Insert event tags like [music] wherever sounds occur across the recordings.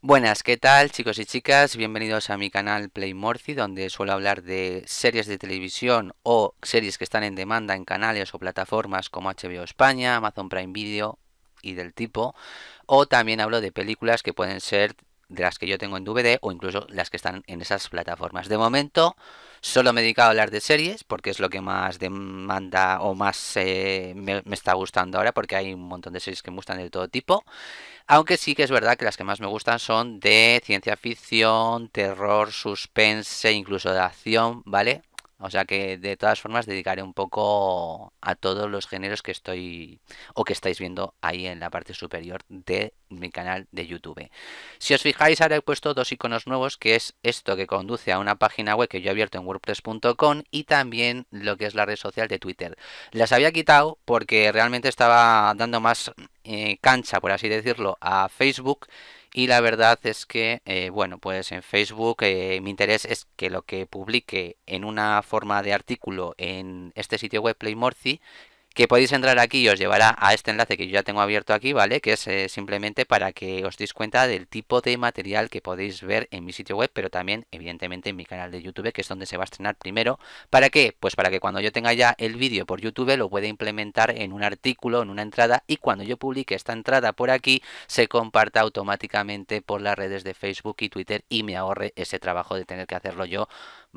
Buenas, ¿qué tal chicos y chicas? Bienvenidos a mi canal Play Morphy, donde suelo hablar de series de televisión o series que están en demanda en canales o plataformas como HBO España, Amazon Prime Video y del tipo. O también hablo de películas que pueden ser de las que yo tengo en DVD o incluso las que están en esas plataformas. De momento, Solo me he dedicado a hablar de series porque es lo que más demanda o más eh, me, me, está gustando ahora porque hay un montón de series que me gustan de todo tipo. Aunque sí que es verdad que las que más me gustan son de ciencia ficción, terror, suspense, incluso de acción, ¿vale? O sea que de todas formas dedicaré un poco a todos los géneros que estoy o que estáis viendo ahí en la parte superior de mi canal de YouTube. Si os fijáis ahora he puesto dos iconos nuevos que es esto que conduce a una página web que yo he abierto en wordpress.com y también lo que es la red social de Twitter. Las había quitado porque realmente estaba dando más eh, cancha, por así decirlo, a Facebook y la verdad es que, eh, bueno, pues en Facebook eh, mi interés es que lo que publique en una forma de artículo en este sitio web Playmorphy que podéis entrar aquí y os llevará a este enlace que yo ya tengo abierto aquí, ¿vale? Que es eh, simplemente para que os deis cuenta del tipo de material que podéis ver en mi sitio web, pero también evidentemente en mi canal de YouTube, que es donde se va a estrenar primero. ¿Para qué? Pues para que cuando yo tenga ya el vídeo por YouTube lo pueda implementar en un artículo, en una entrada, y cuando yo publique esta entrada por aquí, se comparta automáticamente por las redes de Facebook y Twitter y me ahorre ese trabajo de tener que hacerlo yo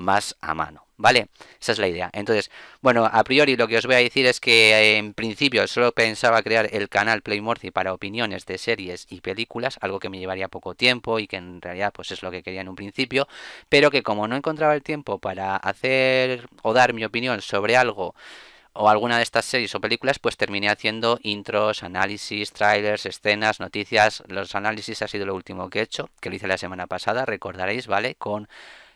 más a mano, ¿vale? Esa es la idea. Entonces, bueno, a priori lo que os voy a decir es que eh, en principio solo pensaba crear el canal Playmorphy para opiniones de series y películas, algo que me llevaría poco tiempo y que en realidad pues es lo que quería en un principio, pero que como no encontraba el tiempo para hacer o dar mi opinión sobre algo o alguna de estas series o películas, pues terminé haciendo intros, análisis, trailers, escenas, noticias. Los análisis ha sido lo último que he hecho, que lo hice la semana pasada, recordaréis, ¿vale? Con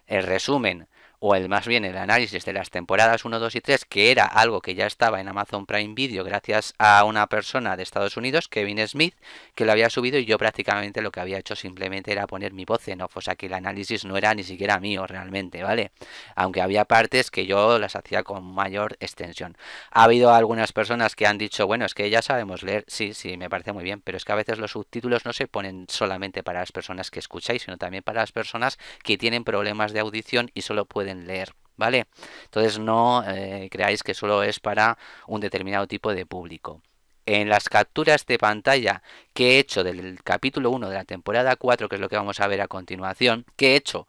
el resumen o el más bien el análisis de las temporadas 1, 2 y 3, que era algo que ya estaba en Amazon Prime Video gracias a una persona de Estados Unidos, Kevin Smith, que lo había subido y yo prácticamente lo que había hecho simplemente era poner mi voz en off, o sea que el análisis no era ni siquiera mío realmente, ¿vale? Aunque había partes que yo las hacía con mayor extensión. Ha habido algunas personas que han dicho, bueno, es que ya sabemos leer, sí, sí, me parece muy bien, pero es que a veces los subtítulos no se ponen solamente para las personas que escucháis, sino también para las personas que tienen problemas de audición y solo pueden leer. ¿Vale? Entonces no eh, creáis que solo es para un determinado tipo de público. En las capturas de pantalla que he hecho del capítulo 1 de la temporada 4, que es lo que vamos a ver a continuación, ¿qué he hecho?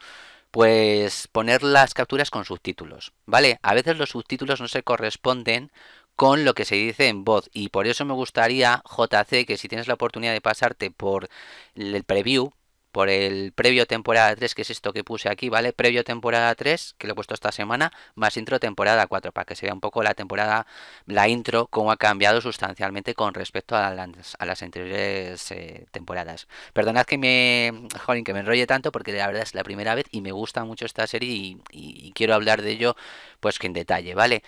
Pues poner las capturas con subtítulos, ¿vale? A veces los subtítulos no se corresponden con lo que se dice en voz. Y por eso me gustaría, JC, que si tienes la oportunidad de pasarte por el preview, por el previo temporada 3, que es esto que puse aquí, ¿vale? Previo temporada 3, que lo he puesto esta semana, más intro temporada 4, para que se vea un poco la temporada, la intro, cómo ha cambiado sustancialmente con respecto a las, a las anteriores eh, temporadas. Perdonad que me, que me enrolle tanto, porque la verdad es la primera vez y me gusta mucho esta serie y, y quiero hablar de ello, pues que en detalle, ¿vale?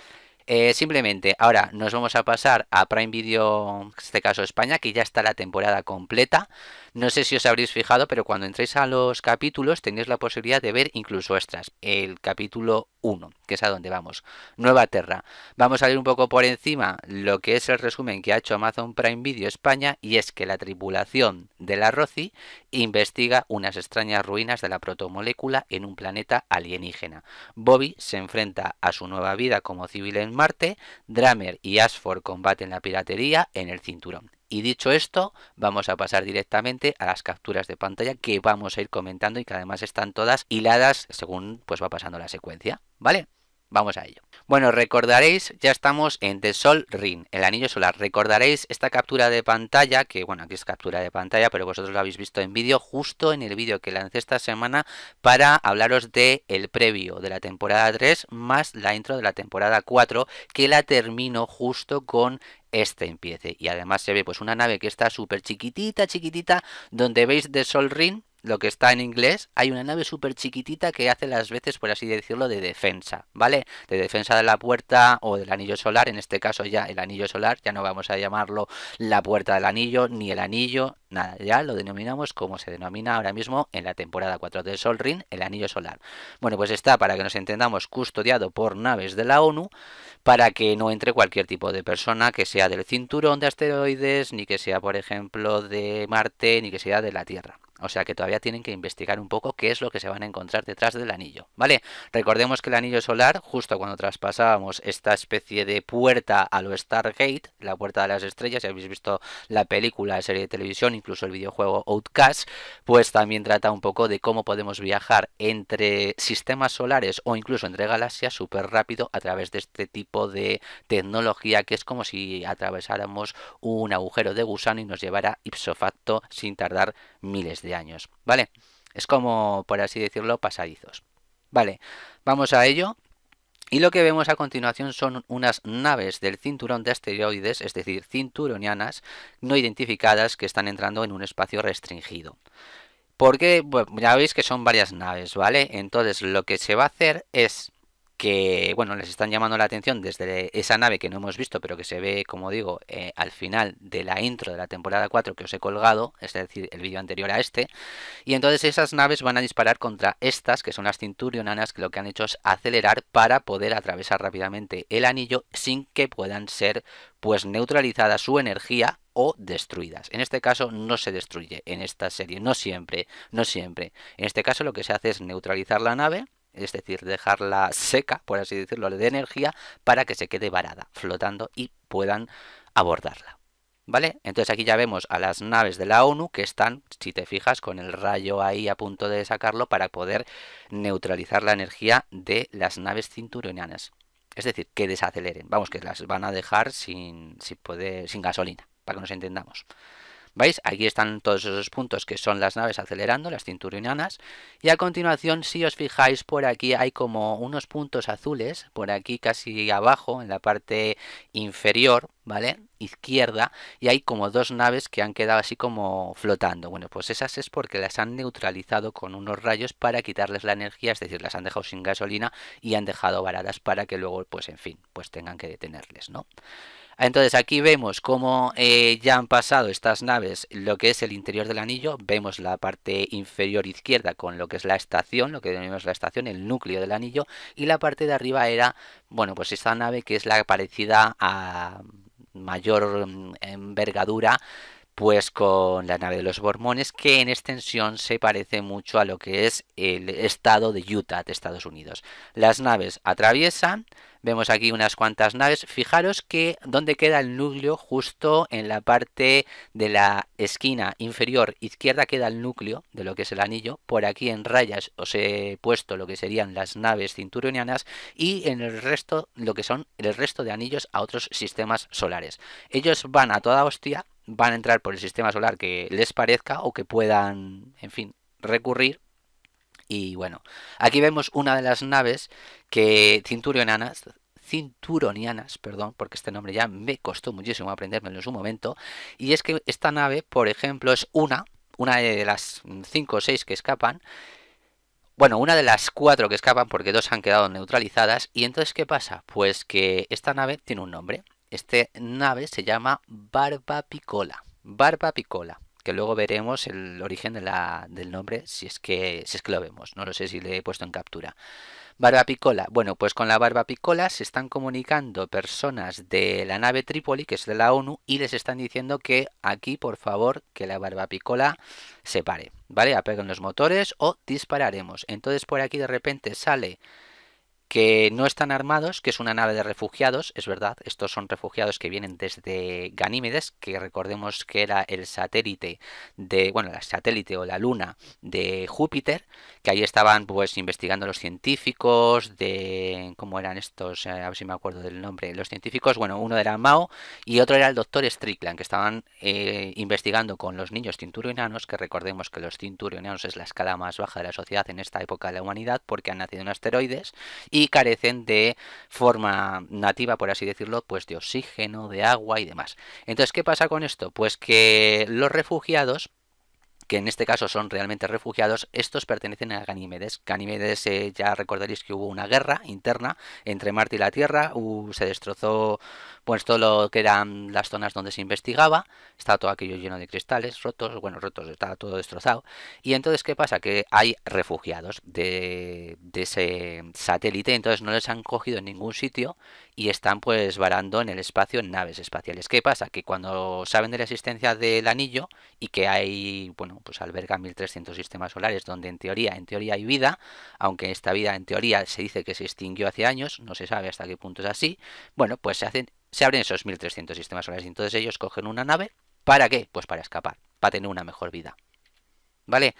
Eh, simplemente, ahora nos vamos a pasar a Prime Video, en este caso España, que ya está la temporada completa. No sé si os habréis fijado, pero cuando entréis a los capítulos tenéis la posibilidad de ver incluso extras. El capítulo 1, que es a donde vamos. Nueva Terra. Vamos a ir un poco por encima lo que es el resumen que ha hecho Amazon Prime Video España, y es que la tripulación de la Roci investiga unas extrañas ruinas de la protomolécula en un planeta alienígena. Bobby se enfrenta a su nueva vida como civil en Marte, Dramer y Ashford combaten la piratería en el cinturón. Y dicho esto, vamos a pasar directamente a las capturas de pantalla que vamos a ir comentando y que además están todas hiladas según pues va pasando la secuencia, ¿vale? Vamos a ello. Bueno, recordaréis, ya estamos en The Sol Ring, el anillo solar. Recordaréis esta captura de pantalla, que bueno, aquí es captura de pantalla, pero vosotros lo habéis visto en vídeo, justo en el vídeo que lancé esta semana para hablaros de el previo de la temporada 3 más la intro de la temporada 4, que la termino justo con este empiece. Y además se ve pues una nave que está súper chiquitita, chiquitita, donde veis The Sol Ring, lo que está en inglés, hay una nave súper chiquitita que hace las veces, por así decirlo, de defensa, ¿vale? De defensa de la puerta o del anillo solar, en este caso ya el anillo solar, ya no vamos a llamarlo la puerta del anillo ni el anillo, nada, ya lo denominamos como se denomina ahora mismo en la temporada 4 del Sol Ring, el anillo solar. Bueno, pues está, para que nos entendamos, custodiado por naves de la ONU, para que no entre cualquier tipo de persona que sea del cinturón de asteroides, ni que sea, por ejemplo, de Marte, ni que sea de la Tierra. O sea que todavía tienen que investigar un poco qué es lo que se van a encontrar detrás del anillo, ¿vale? Recordemos que el anillo solar, justo cuando traspasábamos esta especie de puerta a lo Stargate, la puerta de las estrellas, si habéis visto la película, la serie de televisión, incluso el videojuego Outcast, pues también trata un poco de cómo podemos viajar entre sistemas solares o incluso entre galaxias súper rápido a través de este tipo de tecnología que es como si atravesáramos un agujero de gusano y nos llevara ipso facto sin tardar miles de años, ¿vale? Es como, por así decirlo, pasadizos. Vale, vamos a ello. Y lo que vemos a continuación son unas naves del cinturón de asteroides, es decir, cinturonianas, no identificadas que están entrando en un espacio restringido. Porque, bueno, ya veis que son varias naves, ¿vale? Entonces lo que se va a hacer es que bueno les están llamando la atención desde esa nave que no hemos visto pero que se ve como digo eh, al final de la intro de la temporada 4 que os he colgado es decir el vídeo anterior a este y entonces esas naves van a disparar contra estas que son las cinturionanas que lo que han hecho es acelerar para poder atravesar rápidamente el anillo sin que puedan ser pues neutralizada su energía o destruidas. En este caso no se destruye en esta serie, no siempre, no siempre. En este caso lo que se hace es neutralizar la nave es decir, dejarla seca, por así decirlo, de energía para que se quede varada, flotando y puedan abordarla. ¿Vale? Entonces aquí ya vemos a las naves de la ONU que están, si te fijas, con el rayo ahí a punto de sacarlo para poder neutralizar la energía de las naves cinturonianas. Es decir, que desaceleren. Vamos, que las van a dejar sin, sin gasolina, para que nos entendamos. ¿Veis? Aquí están todos esos puntos que son las naves acelerando, las cinturinanas Y a continuación, si os fijáis, por aquí hay como unos puntos azules, por aquí casi abajo, en la parte inferior, ¿vale? Izquierda, y hay como dos naves que han quedado así como flotando. Bueno, pues esas es porque las han neutralizado con unos rayos para quitarles la energía, es decir, las han dejado sin gasolina y han dejado varadas para que luego, pues en fin, pues tengan que detenerles, ¿no? Entonces aquí vemos cómo eh, ya han pasado estas naves lo que es el interior del anillo, vemos la parte inferior izquierda con lo que es la estación, lo que denominamos la estación, el núcleo del anillo, y la parte de arriba era, bueno, pues esta nave que es la parecida a mayor mm, envergadura pues con la nave de los Bormones, que en extensión se parece mucho a lo que es el estado de Utah de Estados Unidos. Las naves atraviesan, Vemos aquí unas cuantas naves. Fijaros que donde queda el núcleo, justo en la parte de la esquina inferior izquierda queda el núcleo de lo que es el anillo. Por aquí en rayas os he puesto lo que serían las naves cinturonianas y en el resto lo que son el resto de anillos a otros sistemas solares. Ellos van a toda hostia, van a entrar por el sistema solar que les parezca o que puedan, en fin, recurrir y bueno, aquí vemos una de las naves que cinturonianas Cinturonianas, perdón, porque este nombre ya me costó muchísimo aprendérmelo en su momento. Y es que esta nave, por ejemplo, es una, una de las cinco o seis que escapan, bueno, una de las cuatro que escapan porque dos han quedado neutralizadas. ¿Y entonces qué pasa? Pues que esta nave tiene un nombre. Esta nave se llama Barba Picola. Barba Picola que luego veremos el origen del nombre si es, que, es lo vemos. No lo sé si le he puesto en captura. Barba Picola. Bueno, pues con la Barba Picola se están comunicando personas de la nave Trípoli, que es de la ONU, y les están diciendo que aquí, por favor, que la Barba Picola se pare. ¿Vale? Apeguen los motores o dispararemos. Entonces por aquí de repente sale que no están armados, que es una nave de refugiados, es verdad, estos son refugiados que vienen desde Ganímedes, que recordemos que era el satélite de, bueno, el satélite o la luna de Júpiter, que ahí estaban pues investigando los científicos de cómo eran estos, eh, a ver si me acuerdo del nombre, los científicos, bueno, uno era Mao y otro era el doctor Strickland, que estaban eh, investigando con los niños cinturionanos, que recordemos que los cinturionanos es la escala más baja de la sociedad en esta época de la humanidad porque han nacido en asteroides y carecen de forma nativa, por así decirlo, pues de oxígeno, de agua y demás. Entonces, ¿qué pasa con esto? Pues que los refugiados que en este caso son realmente refugiados, estos pertenecen a Ganímedes. Ganímedes, eh, ya recordaréis que hubo una guerra interna entre Marte y la Tierra, se destrozó pues todo lo que eran las zonas donde se investigaba, Está todo aquello lleno de cristales rotos, bueno, rotos, está todo destrozado. Y entonces, ¿qué pasa? Que hay refugiados de, ese satélite, entonces no les han cogido en ningún sitio y están pues varando en el espacio en naves espaciales. ¿Qué pasa? Que cuando saben de la existencia del anillo y que hay, bueno, pues alberga 1300 sistemas solares donde en teoría, en teoría hay vida, aunque esta vida en teoría se dice que se extinguió hace años, no se sabe hasta qué punto es así. Bueno, pues se hacen se abren esos 1300 sistemas solares y entonces ellos cogen una nave, ¿para qué? Pues para escapar, para tener una mejor vida. ¿Vale?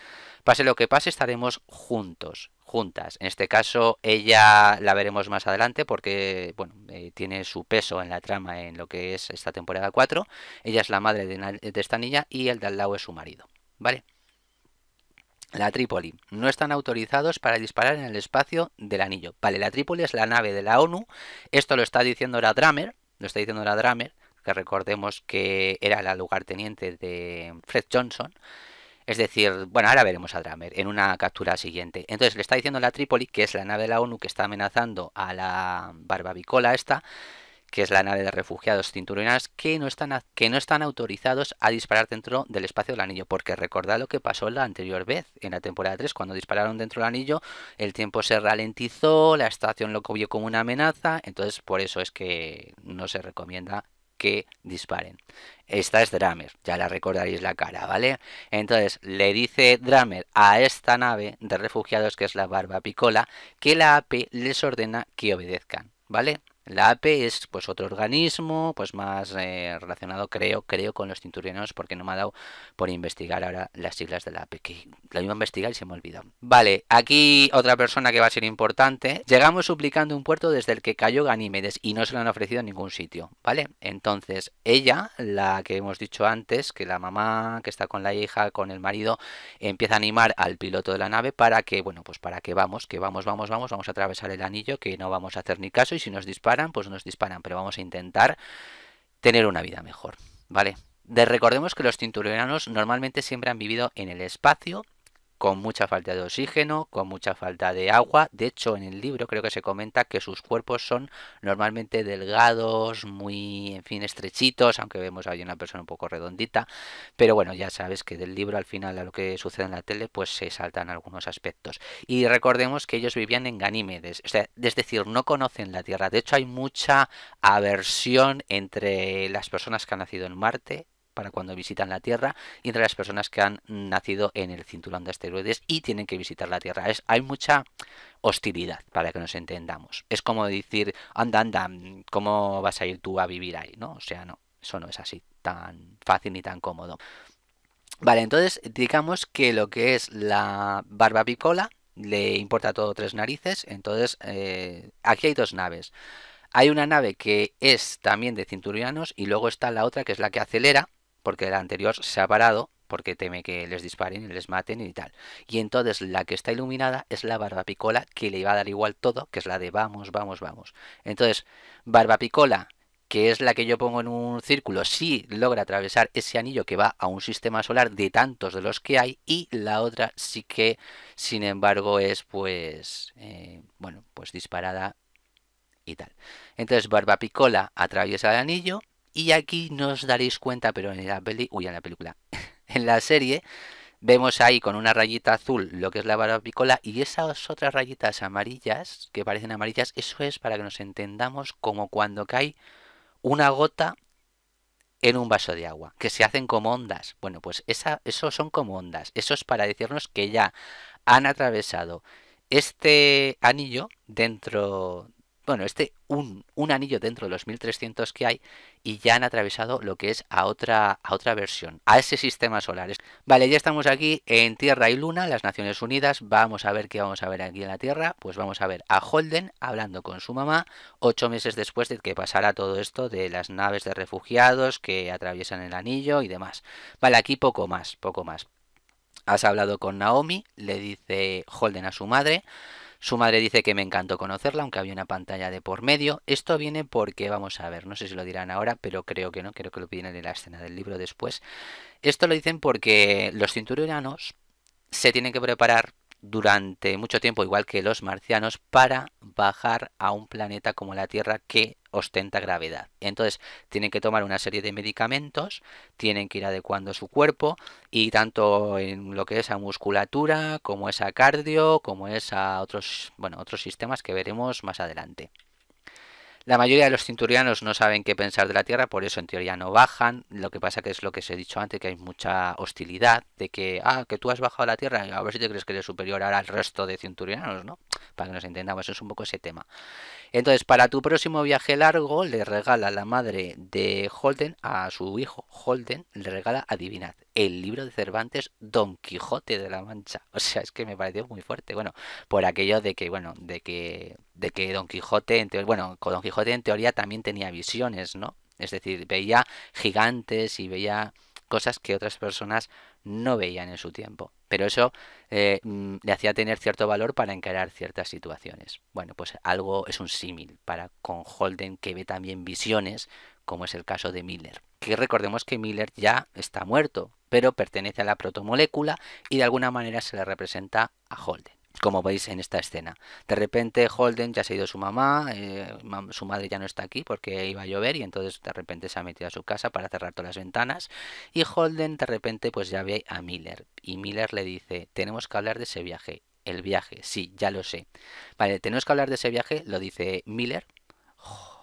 Pase lo que pase, estaremos juntos, juntas. En este caso, ella la veremos más adelante porque, bueno, eh, tiene su peso en la trama en lo que es esta temporada 4. Ella es la madre de, de esta niña y el de al lado es su marido. ¿Vale? La Trípoli. No están autorizados para disparar en el espacio del anillo. Vale, la Trípoli es la nave de la ONU. Esto lo está diciendo la Dramer. Lo está diciendo la Dramer. Que recordemos que era la lugarteniente de Fred Johnson. Es decir, bueno, ahora veremos a Dramer en una captura siguiente. Entonces le está diciendo la Trípoli, que es la nave de la ONU que está amenazando a la barbabicola esta, que es la nave de refugiados cinturonas que no están, que no están autorizados a disparar dentro del espacio del anillo, porque recordad lo que pasó la anterior vez, en la temporada 3, cuando dispararon dentro del anillo, el tiempo se ralentizó, la estación lo vio como una amenaza, entonces por eso es que no se recomienda que disparen. Esta es Dramer, ya la recordaréis la cara, ¿vale? Entonces le dice Dramer a esta nave de refugiados, que es la Barba Picola, que la AP les ordena que obedezcan, ¿vale? La APE es pues otro organismo, pues más eh, relacionado creo, creo con los cinturinos porque no me ha dado por investigar ahora las siglas de la AP que la iba a investigar y se me ha olvidado Vale, aquí otra persona que va a ser importante. Llegamos suplicando un puerto desde el que cayó Ganímedes y no se lo han ofrecido en ningún sitio, ¿vale? Entonces, ella, la que hemos dicho antes, que la mamá que está con la hija, con el marido, empieza a animar al piloto de la nave para que, bueno, pues para que vamos, que vamos, vamos, vamos, vamos a atravesar el anillo, que no vamos a hacer ni caso y si nos dispara pues nos disparan, pero vamos a intentar tener una vida mejor, ¿vale? recordemos que los cinturianos normalmente siempre han vivido en el espacio con mucha falta de oxígeno, con mucha falta de agua. De hecho, en el libro creo que se comenta que sus cuerpos son normalmente delgados, muy, en fin, estrechitos, aunque vemos ahí una persona un poco redondita. Pero bueno, ya sabes que del libro al final a lo que sucede en la tele, pues se saltan algunos aspectos. Y recordemos que ellos vivían en Ganímedes, es decir, no conocen la Tierra. De hecho, hay mucha aversión entre las personas que han nacido en Marte para cuando visitan la Tierra y entre las personas que han nacido en el cinturón de asteroides y tienen que visitar la Tierra. hay mucha hostilidad para que nos entendamos. Es como decir, anda, anda, ¿cómo vas a ir tú a vivir ahí? ¿No? O sea, no, eso no es así tan fácil ni tan cómodo. Vale, entonces digamos que lo que es la barba picola le importa todo tres narices. Entonces, eh, aquí hay dos naves. Hay una nave que es también de cinturianos y luego está la otra que es la que acelera porque la anterior se ha parado porque teme que les disparen y les maten y tal. Y entonces la que está iluminada es la barba picola que le va a dar igual todo, que es la de vamos, vamos, vamos. Entonces, barba picola, que es la que yo pongo en un círculo, sí logra atravesar ese anillo que va a un sistema solar de tantos de los que hay, y la otra sí que, sin embargo, es pues, eh, bueno, pues disparada y tal. Entonces, barba picola atraviesa el anillo, y aquí no os daréis cuenta, pero en la peli, uy, en la película, [laughs] en la serie, vemos ahí con una rayita azul lo que es la picola y esas otras rayitas amarillas, que parecen amarillas, eso es para que nos entendamos como cuando cae una gota en un vaso de agua, que se hacen como ondas. Bueno, pues esa, eso son como ondas. Eso es para decirnos que ya han atravesado este anillo dentro bueno, este un, anillo dentro de los 1300 que hay y ya han atravesado lo que es a otra, a otra versión, a ese sistema solar. Vale, ya estamos aquí en Tierra y Luna, las Naciones Unidas. Vamos a ver qué vamos a ver aquí en la Tierra. Pues vamos a ver a Holden hablando con su mamá ocho meses después de que pasara todo esto de las naves de refugiados que atraviesan el anillo y demás. Vale, aquí poco más, poco más. Has hablado con Naomi, le dice Holden a su madre. Su madre dice que me encantó conocerla, aunque había una pantalla de por medio. Esto viene porque, vamos a ver, no sé si lo dirán ahora, pero creo que no, creo que lo piden en la escena del libro después. Esto lo dicen porque los cinturianos se tienen que preparar durante mucho tiempo, igual que los marcianos, para bajar a un planeta como la Tierra que ostenta gravedad. Entonces, tienen que tomar una serie de medicamentos, tienen que ir adecuando su cuerpo y tanto en lo que es a musculatura, como es a cardio, como es a otros, bueno, otros sistemas que veremos más adelante. La mayoría de los cinturianos no saben qué pensar de la Tierra, por eso en teoría no bajan. Lo que pasa que es lo que os he dicho antes, que hay mucha hostilidad de que, ah, que tú has bajado a la Tierra, a ver si te crees que eres superior ahora al resto de cinturianos, ¿no? Para que nos entendamos, eso es un poco ese tema. Entonces, para tu próximo viaje largo, le regala la madre de Holden a su hijo Holden, le regala, adivinad, el libro de Cervantes Don Quijote de la Mancha. [laughs] O sea, es que me pareció muy fuerte. Bueno, por aquello de que, bueno, de que de que Don Quijote, en teoría, Don Quijote en teoría también tenía visiones, ¿no? Es decir, veía gigantes y veía cosas que otras personas no veían en su tiempo. Pero eso eh, mm, le hacía tener cierto valor para encarar ciertas situaciones. Bueno, pues algo es un símil para con Holden que ve también visiones, como es el caso de Miller. Que recordemos que Miller ya está muerto, pero pertenece a la protomolécula y de alguna manera se le representa a Holden como veis en esta escena. De repente Holden ya se ha ido su mamá, eh, su madre ya no está aquí porque iba a llover y entonces de repente se ha metido a su casa para cerrar todas las ventanas y Holden de repente pues ya ve a Miller y Miller le dice tenemos que hablar de ese viaje, el viaje, sí, ya lo sé. Vale, tenemos que hablar de ese viaje, lo dice Miller.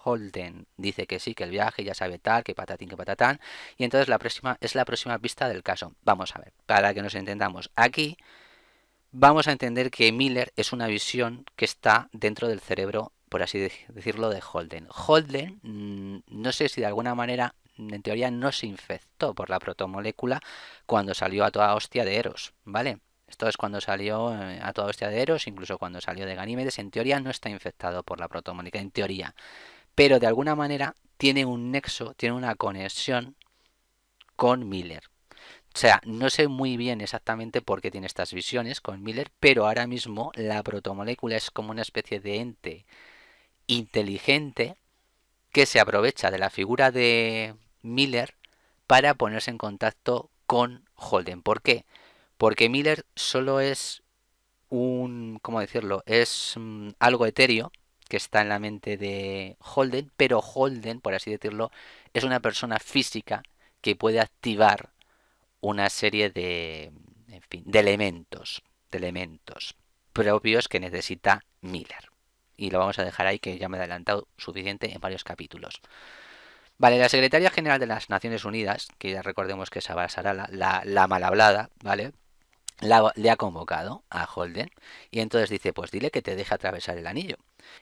Holden dice que sí, que el viaje ya sabe tal, que patatín, que patatán. Y entonces la próxima es la próxima pista del caso. Vamos a ver, para que nos entendamos. Aquí vamos a entender que Miller es una visión que está dentro del cerebro, por así decirlo, de Holden. Holden, mm, no sé si de alguna manera, mm, en teoría, no se infectó por la protomolécula cuando salió a toda hostia de Eros, ¿vale? Esto es cuando salió eh, a toda hostia de Eros, incluso cuando salió de Ganímedes, en teoría no está infectado por la protomolécula, en teoría. Pero de alguna manera tiene un nexo, tiene una conexión con Miller. O sea, no sé muy bien exactamente por qué tiene estas visiones con Miller, pero ahora mismo la protomolécula es como una especie de ente inteligente que se aprovecha de la figura de Miller para ponerse en contacto con Holden. ¿Por qué? Porque Miller solo es un, ¿cómo decirlo? Es mm, algo etéreo que está en la mente de Holden, pero Holden, por así decirlo, es una persona física que puede activar una serie de, en fin, de elementos, de elementos propios que necesita Miller. Y lo vamos a dejar ahí, que ya me he adelantado suficiente en varios capítulos. Vale, la secretaria general de las Naciones Unidas, que ya recordemos que es a la, malhablada, ¿vale? le ha convocado a Holden y entonces dice, pues dile que te deje atravesar el anillo.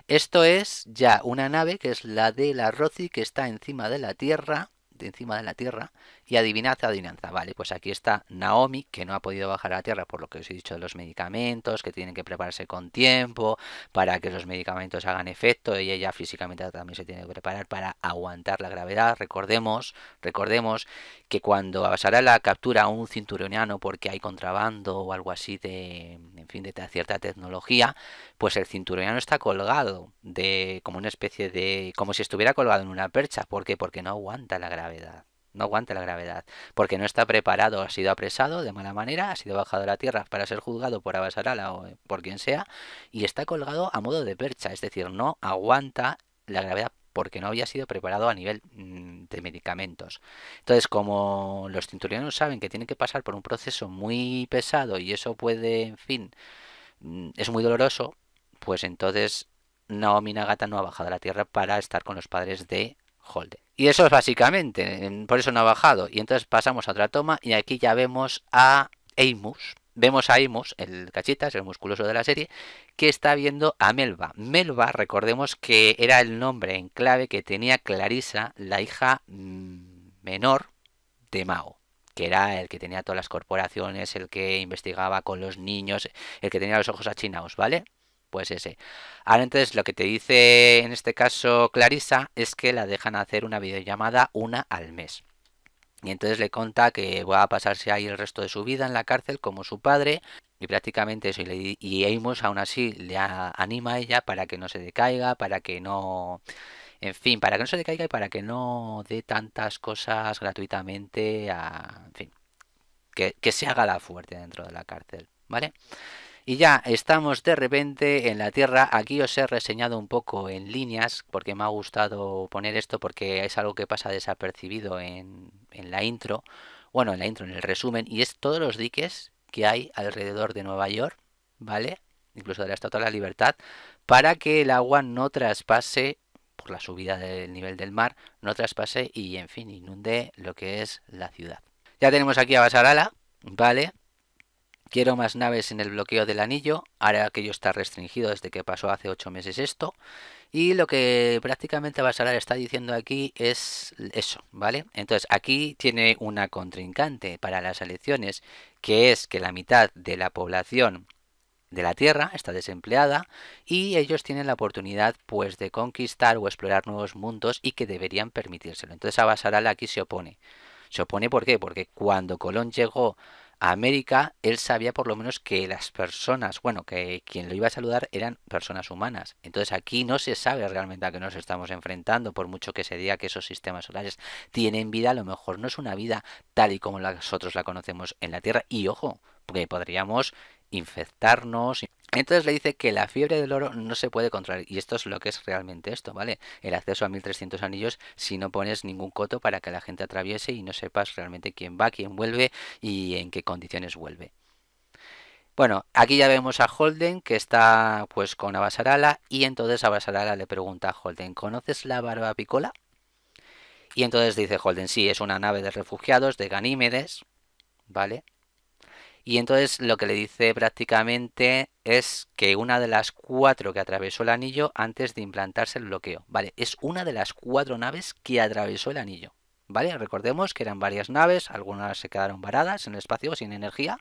Esto es ya una nave que es la de la Roci que está encima de la Tierra, de encima de la Tierra, y adivinad, adivinanza. Vale, pues aquí está Naomi, que no ha podido bajar a la tierra por lo que os he dicho de los medicamentos, que tienen que prepararse con tiempo para que los medicamentos hagan efecto y ella físicamente también se tiene que preparar para aguantar la gravedad. Recordemos, recordemos que cuando pasará la captura a un cinturoniano porque hay contrabando o algo así de, en fin, de cierta tecnología, pues el cinturoniano está colgado de como una especie de como si estuviera colgado en una percha, ¿por qué? Porque no aguanta la gravedad no aguanta la gravedad, porque no está preparado, ha sido apresado de mala manera, ha sido bajado a la tierra para ser juzgado por Abasarala o por quien sea, y está colgado a modo de percha, es decir, no aguanta la gravedad porque no había sido preparado a nivel mm, de medicamentos. Entonces, como los cinturones saben que tienen que pasar por un proceso muy pesado y eso puede, en fin, mm, es muy doloroso, pues entonces Naomi Nagata no ha bajado a la tierra para estar con los padres de Holden. Y eso es básicamente, por eso no ha bajado. Y entonces pasamos a otra toma y aquí ya vemos a Amos. Vemos a Amos, el cachitas, el musculoso de la serie, que está viendo a Melba. Melba, recordemos que era el nombre en clave que tenía Clarisa, la hija mm, menor de Mao que era el que tenía todas las corporaciones, el que investigaba con los niños, el que tenía los ojos achinados, ¿vale? pues ese. Ahora entonces lo que te dice en este caso Clarisa es que la dejan hacer una videollamada una al mes. Y entonces le conta que va a pasarse ahí el resto de su vida en la cárcel como su padre. Y prácticamente eso. Y, le, Amos aún así le anima a ella para que no se decaiga, para que no... En fin, para que no se decaiga y para que no dé tantas cosas gratuitamente a... En fin. Que, que se haga la fuerte dentro de la cárcel. ¿Vale? Y ya estamos de repente en la Tierra. Aquí os he reseñado un poco en líneas porque me ha gustado poner esto porque es algo que pasa desapercibido en, en la intro. Bueno, en la intro, en el resumen. Y es todos los diques que hay alrededor de Nueva York, ¿vale? Incluso de la Estatua de la Libertad, para que el agua no traspase por la subida del nivel del mar, no traspase y, en fin, inunde lo que es la ciudad. Ya tenemos aquí a Basarala, ¿vale? quiero más naves en el bloqueo del anillo, ahora aquello está restringido desde que pasó hace ocho meses esto, y lo que prácticamente Basaral está diciendo aquí es eso, ¿vale? Entonces aquí tiene una contrincante para las elecciones, que es que la mitad de la población de la Tierra está desempleada y ellos tienen la oportunidad pues de conquistar o explorar nuevos mundos y que deberían permitírselo. Entonces a Basaral aquí se opone. Se opone ¿por qué? Porque cuando Colón llegó América, él sabía por lo menos que las personas, bueno, que quien lo iba a saludar eran personas humanas. Entonces aquí no se sabe realmente a qué nos estamos enfrentando, por mucho que se diga que esos sistemas solares tienen vida, a lo mejor no es una vida tal y como nosotros la conocemos en la Tierra. Y ojo, porque podríamos infectarnos. Entonces le dice que la fiebre del oro no se puede controlar y esto es lo que es realmente esto, ¿vale? El acceso a 1300 anillos si no pones ningún coto para que la gente atraviese y no sepas realmente quién va, quién vuelve y en qué condiciones vuelve. Bueno, aquí ya vemos a Holden que está pues con Abasarala y entonces Abasarala le pregunta a Holden, ¿conoces la barba picola? Y entonces dice Holden, sí, es una nave de refugiados de Ganímedes, ¿vale? Y entonces lo que le dice prácticamente es que una de las cuatro que atravesó el anillo antes de implantarse el bloqueo. Vale, es una de las cuatro naves que atravesó el anillo. ¿Vale? Recordemos que eran varias naves, algunas se quedaron varadas en el espacio sin energía,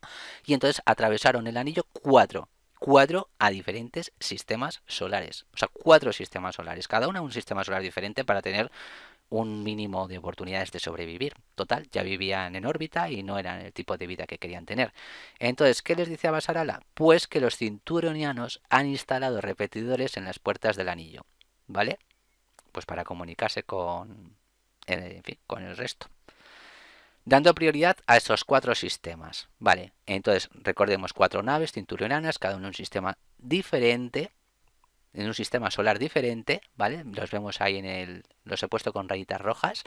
y entonces atravesaron el anillo cuatro. Cuatro a diferentes sistemas solares. O sea, cuatro sistemas solares. Cada una un sistema solar diferente para tener un mínimo de oportunidades de sobrevivir. Total, ya vivían en órbita y no eran el tipo de vida que querían tener. Entonces, ¿qué les dice a Basarala? Pues que los cinturonianos han instalado repetidores en las puertas del anillo, ¿vale? Pues para comunicarse con, eh, con el resto. Dando prioridad a esos cuatro sistemas, ¿vale? Entonces, recordemos cuatro naves cinturonianas, cada uno un sistema diferente en un sistema solar diferente, ¿vale? Los vemos ahí en el... los he puesto con rayitas rojas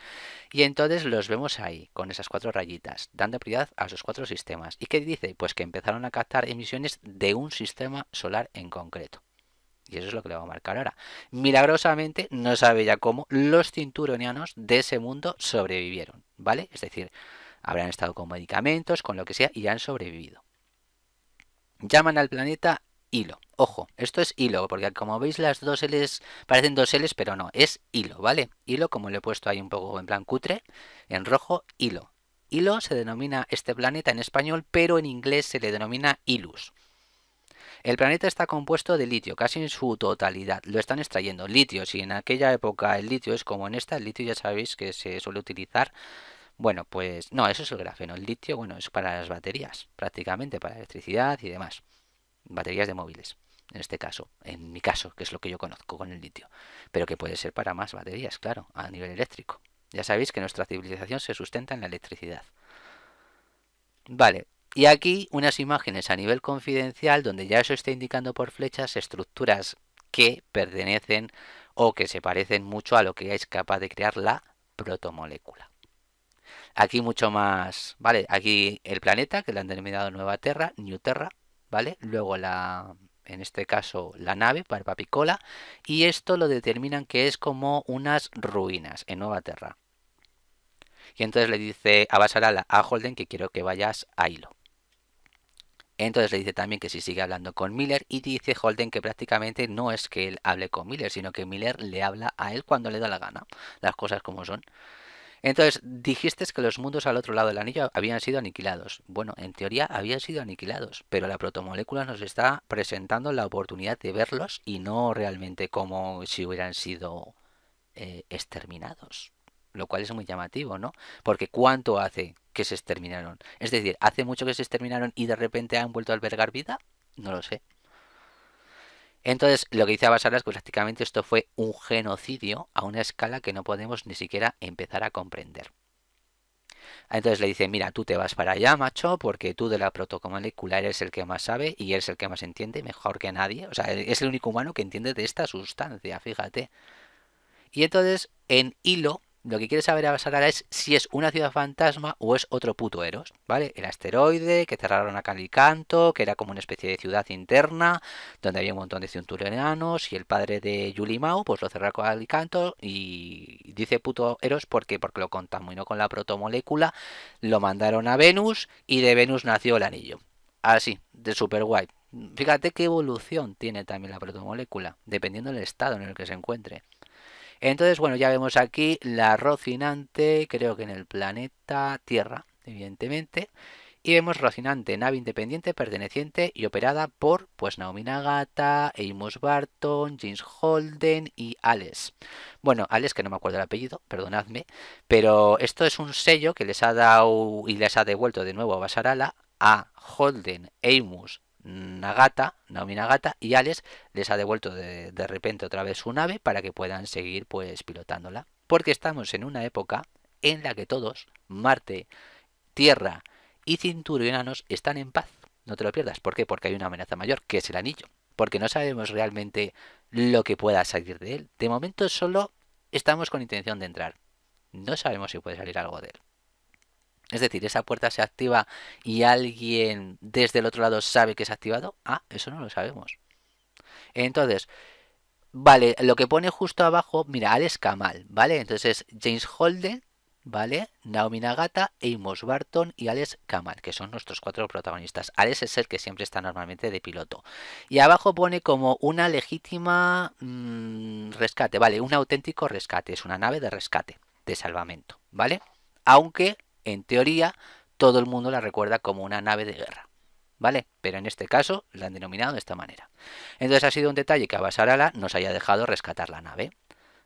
y entonces los vemos ahí, con esas cuatro rayitas, dando prioridad a esos cuatro sistemas. ¿Y qué dice? Pues que empezaron a captar emisiones de un sistema solar en concreto. Y eso es lo que le voy a marcar ahora. Milagrosamente, no sabe ya cómo, los cinturonianos de ese mundo sobrevivieron, ¿vale? Es decir, habrán estado con medicamentos, con lo que sea, y han sobrevivido. Llaman al planeta hilo. Ojo, esto es hilo, porque como veis las dos L's parecen dos L's, pero no, es hilo, ¿vale? Hilo, como lo he puesto ahí un poco en plan cutre, en rojo, hilo. Hilo se denomina este planeta en español, pero en inglés se le denomina Ilus. El planeta está compuesto de litio, casi en su totalidad. Lo están extrayendo. Litio, si en aquella época el litio es como en esta, el litio ya sabéis que se suele utilizar. Bueno, pues no, eso es el grafeno. El litio, bueno, es para las baterías, prácticamente, para electricidad y demás baterías de móviles, en este caso, en mi caso, que es lo que yo conozco con el litio, pero que puede ser para más baterías, claro, a nivel eléctrico. Ya sabéis que nuestra civilización se sustenta en la electricidad. Vale, y aquí unas imágenes a nivel confidencial donde ya eso está indicando por flechas estructuras que pertenecen o que se parecen mucho a lo que es capaz de crear la protomolécula. Aquí mucho más, vale, aquí el planeta que le han denominado Nueva Terra, New Terra, ¿vale? Luego la, en este caso la nave para Papicola, y esto lo determinan que es como unas ruinas en Nueva Terra. Y entonces le dice a Basarala, a ah, Holden, que quiero que vayas a Hilo. Entonces le dice también que si sigue hablando con Miller y dice Holden que prácticamente no es que él hable con Miller, sino que Miller le habla a él cuando le da la gana, las cosas como son. Entonces, dijiste que los mundos al otro lado del anillo habían sido aniquilados. Bueno, en teoría habían sido aniquilados, pero la protomolécula nos está presentando la oportunidad de verlos y no realmente como si hubieran sido eh, exterminados. Lo cual es muy llamativo, ¿no? Porque ¿cuánto hace que se exterminaron? Es decir, ¿hace mucho que se exterminaron y de repente han vuelto a albergar vida? No lo sé. Entonces, lo que dice basar es que prácticamente esto fue un genocidio a una escala que no podemos ni siquiera empezar a comprender. Entonces le dice, mira, tú te vas para allá, macho, porque tú de la protocomolécula eres el que más sabe y eres el que más entiende, mejor que nadie. O sea, es el único humano que entiende de esta sustancia, fíjate. Y entonces, en hilo, lo que quiere saber a Basarara es si es una ciudad fantasma o es otro puto Eros, ¿vale? El asteroide que cerraron a Calicanto, que era como una especie de ciudad interna, donde había un montón de cinturonianos y el padre de Yulimau, pues lo cerró a Calicanto, y dice puto Eros porque, porque lo contaminó con la protomolécula, lo mandaron a Venus, y de Venus nació el anillo. Así, de super guay. Fíjate qué evolución tiene también la protomolécula, dependiendo del estado en el que se encuentre. Entonces, bueno, ya vemos aquí la Rocinante, creo que en el planeta Tierra, evidentemente. Y vemos Rocinante, nave independiente, perteneciente y operada por pues Naomi Nagata, Amos Barton, James Holden y Alex. Bueno, Alex, que no me acuerdo el apellido, perdonadme, pero esto es un sello que les ha dado y les ha devuelto de nuevo a Basarala a Holden, Amos, Nagata, Naomi Nagata y Alex les ha devuelto de, repente otra vez su nave para que puedan seguir pues pilotándola. Porque estamos en una época en la que todos, Marte, Tierra y enanos están en paz. No te lo pierdas. ¿Por qué? Porque hay una amenaza mayor, que es el anillo. Porque no sabemos realmente lo que pueda salir de él. De momento solo estamos con intención de entrar. No sabemos si puede salir algo de él. Es decir, esa puerta se activa y alguien desde el otro lado sabe que se ha activado. Ah, eso no lo sabemos. Entonces, vale, lo que pone justo abajo, mira, Alex Kamal, ¿vale? Entonces James Holden, ¿vale? Naomi Nagata, Amos Barton y Alex Kamal, que son nuestros cuatro protagonistas. Alex es el que siempre está normalmente de piloto. Y abajo pone como una legítima mm, rescate, ¿vale? Un auténtico rescate, es una nave de rescate, de salvamento, ¿vale? Aunque en teoría, todo el mundo la recuerda como una nave de guerra. ¿Vale? Pero en este caso la han denominado de esta manera. Entonces ha sido un detalle que a nos haya dejado rescatar la nave.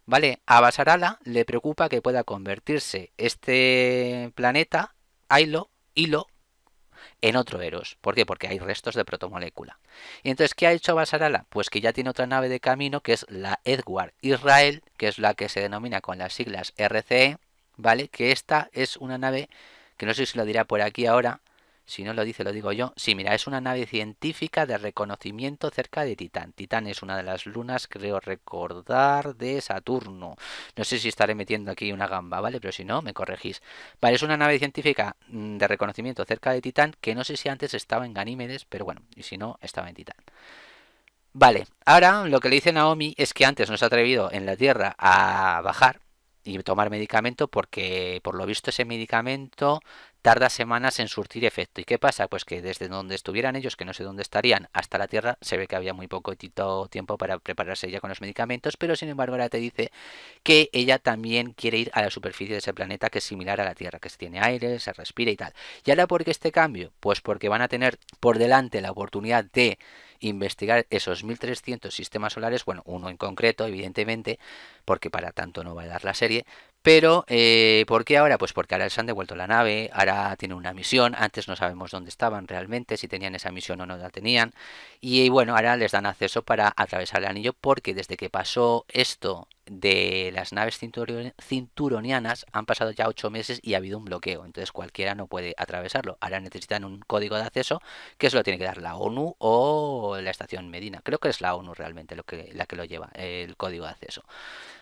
¿Vale? A le preocupa que pueda convertirse este planeta, Hilo, Hilo, en otro Eros. ¿Por qué? Porque hay restos de protomolécula. Y entonces, ¿qué ha hecho Basarala? Pues que ya tiene otra nave de camino, que es la Edward Israel, que es la que se denomina con las siglas RCE, ¿vale? Que esta es una nave, que no sé si lo dirá por aquí ahora, si no lo dice lo digo yo. Sí, mira, es una nave científica de reconocimiento cerca de Titán. Titán es una de las lunas, creo recordar, de Saturno. No sé si estaré metiendo aquí una gamba, ¿vale? Pero si no, me corregís. Vale, es una nave científica mm, de reconocimiento cerca de Titán, que no sé si antes estaba en Ganímedes, pero bueno, y si no, estaba en Titán. Vale, ahora lo que le dice Naomi es que antes no se ha atrevido en la Tierra a bajar, y tomar medicamento porque por lo visto ese medicamento tarda semanas en surtir efecto. ¿Y qué pasa? Pues que desde donde estuvieran ellos, que no sé dónde estarían, hasta la Tierra, se ve que había muy poco tiempo para prepararse ya con los medicamentos, pero sin embargo ahora te dice que ella también quiere ir a la superficie de ese planeta que es similar a la Tierra, que se tiene aire, se respira y tal. ¿Y ahora por qué este cambio? Pues porque van a tener por delante la oportunidad de investigar esos 1.300 sistemas solares, bueno, uno en concreto, evidentemente, porque para tanto no va a dar la serie, pero, eh, ¿por qué ahora? Pues porque ahora se han devuelto la nave, ahora tienen una misión, antes no sabemos dónde estaban realmente, si tenían esa misión o no la tenían, y, bueno, ahora les dan acceso para atravesar el anillo porque desde que pasó esto de las naves cinturonianas han pasado ya ocho meses y ha habido un bloqueo, entonces cualquiera no puede atravesarlo. Ahora necesitan un código de acceso que se lo tiene que dar la ONU o la estación Medina. Creo que es la ONU realmente lo que, la que lo lleva, el código de acceso.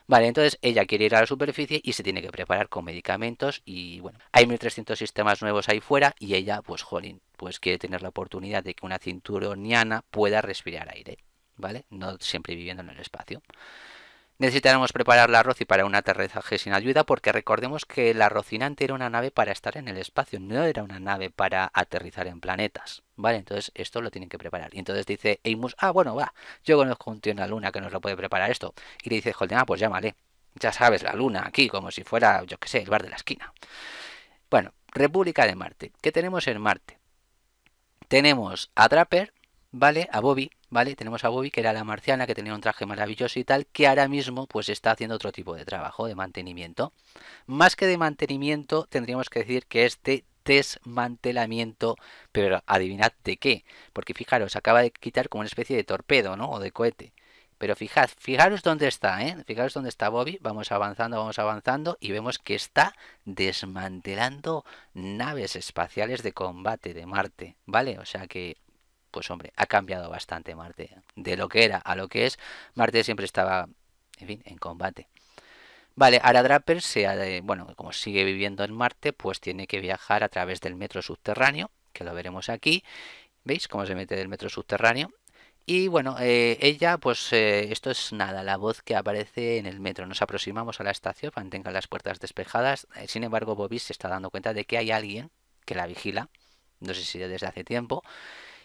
Vale, entonces ella quiere ir a la superficie y se tiene que preparar con medicamentos y bueno, hay 1300 sistemas nuevos ahí fuera y ella, pues jolín, pues quiere tener la oportunidad de que una cinturoniana pueda respirar aire, ¿vale? No siempre viviendo en el espacio. Necesitaremos preparar la Roci para un aterrizaje sin ayuda porque recordemos que la Rocinante era una nave para estar en el espacio, no era una nave para aterrizar en planetas. Vale, entonces esto lo tienen que preparar. Y entonces dice Amos, ah, bueno, va, yo conozco un tío en la luna que nos lo puede preparar esto. Y le dice Holden, ah, pues llámale. Ya sabes, la luna aquí, como si fuera, yo qué sé, el bar de la esquina. Bueno, República de Marte. ¿Qué tenemos en Marte? Tenemos a Draper, ¿vale? A Bobby, ¿vale? Tenemos a Bobby, que era la marciana, que tenía un traje maravilloso y tal, que ahora mismo pues está haciendo otro tipo de trabajo, de mantenimiento. Más que de mantenimiento, tendríamos que decir que es de desmantelamiento, pero adivinad de qué, porque fijaros, acaba de quitar como una especie de torpedo, ¿no? O de cohete. Pero fijad, fijaros dónde está, ¿eh? Fijaros dónde está Bobby. Vamos avanzando, vamos avanzando y vemos que está desmantelando naves espaciales de combate de Marte, ¿vale? O sea que pues hombre, ha cambiado bastante Marte. De lo que era a lo que es, Marte siempre estaba, en fin, en combate. Vale, ahora Draper, se, bueno, como sigue viviendo en Marte, pues tiene que viajar a través del metro subterráneo, que lo veremos aquí. ¿Veis cómo se mete del metro subterráneo? Y bueno, eh, ella, pues eh, esto es nada, la voz que aparece en el metro. Nos aproximamos a la estación, mantengan las puertas despejadas. Eh, sin embargo, Bobby se está dando cuenta de que hay alguien que la vigila, no sé si desde hace tiempo.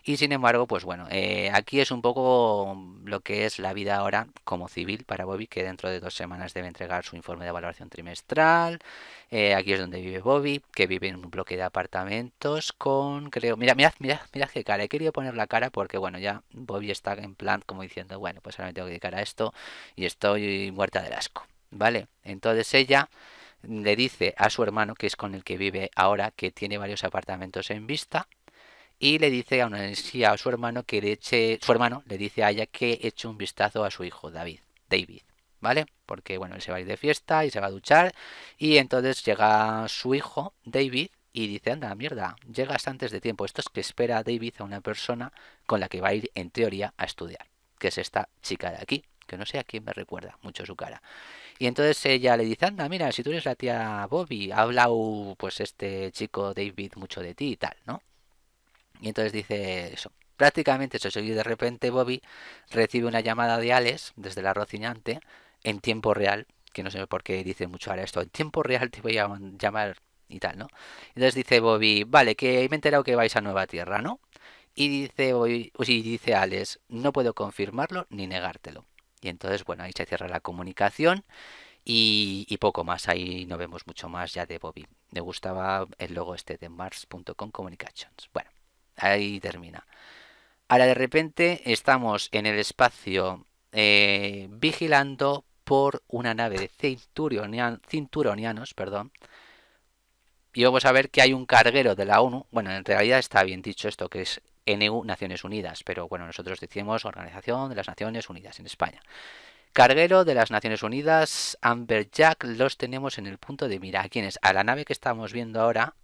Y sin embargo, pues bueno, eh, aquí es un poco lo que es la vida ahora como civil para Bobby, que dentro de dos semanas debe entregar su informe de evaluación trimestral. Eh, aquí es donde vive Bobby, que vive en un bloque de apartamentos con, creo, mira, mirad, mirad, mirad qué cara. He querido poner la cara porque, bueno, ya Bobby está en plan como diciendo, bueno, pues ahora me tengo que dedicar a esto y estoy muerta del asco. ¿Vale? Entonces ella le dice a su hermano, que es con el que vive ahora, que tiene varios apartamentos en vista, y le dice a, a su hermano que le eche, su hermano le dice a ella que eche un vistazo a su hijo David, David, ¿vale? Porque bueno, él se va a ir de fiesta y se va a duchar y entonces llega su hijo David y dice, anda, mierda, llegas antes de tiempo. Esto es que espera David a una persona con la que va a ir en teoría a estudiar, que es esta chica de aquí, que no sé a quién me recuerda mucho su cara. Y entonces ella le dice, anda, mira, si tú eres la tía Bobby, ha hablado pues este chico David mucho de ti y tal, ¿no? Y entonces dice eso. Prácticamente eso. Y de repente Bobby recibe una llamada de Alex desde la Rocinante en tiempo real. Que no sé por qué dice mucho ahora esto. En tiempo real te voy a llamar y tal, ¿no? Entonces dice Bobby, vale, que me he enterado que vais a Nueva Tierra, ¿no? Y dice, o y dice Alex, no puedo confirmarlo ni negártelo. Y entonces, bueno, ahí se cierra la comunicación y, y, poco más. Ahí no vemos mucho más ya de Bobby. Me gustaba el logo este de Mars.com Communications. Bueno, Ahí termina. Ahora de repente estamos en el espacio eh, vigilando por una nave de cinturonianos, perdón. Y vamos a ver que hay un carguero de la ONU. Bueno, en realidad está bien dicho esto, que es NU Naciones Unidas, pero bueno, nosotros decimos Organización de las Naciones Unidas en España. Carguero de las Naciones Unidas, Amberjack, los tenemos en el punto de mira. ¿A es? A la nave que estamos viendo ahora,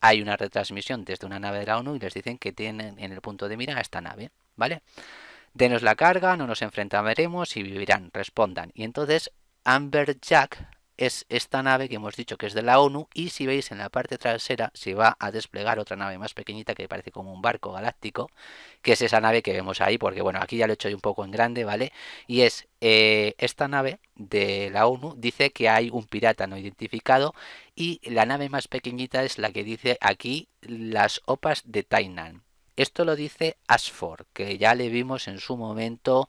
hay una retransmisión desde una nave de la ONU y les dicen que tienen en el punto de mira a esta nave, ¿vale? Denos la carga, no nos enfrentaremos y vivirán, respondan. Y entonces Amber Jack es esta nave que hemos dicho que es de la ONU y si veis en la parte trasera se va a desplegar otra nave más pequeñita que parece como un barco galáctico, que es esa nave que vemos ahí, porque bueno, aquí ya lo he hecho un poco en grande, ¿vale? Y es eh, esta nave de la ONU, dice que hay un pirata no identificado y la nave más pequeñita es la que dice aquí las opas de Tainan. Esto lo dice Ashford, que ya le vimos en su momento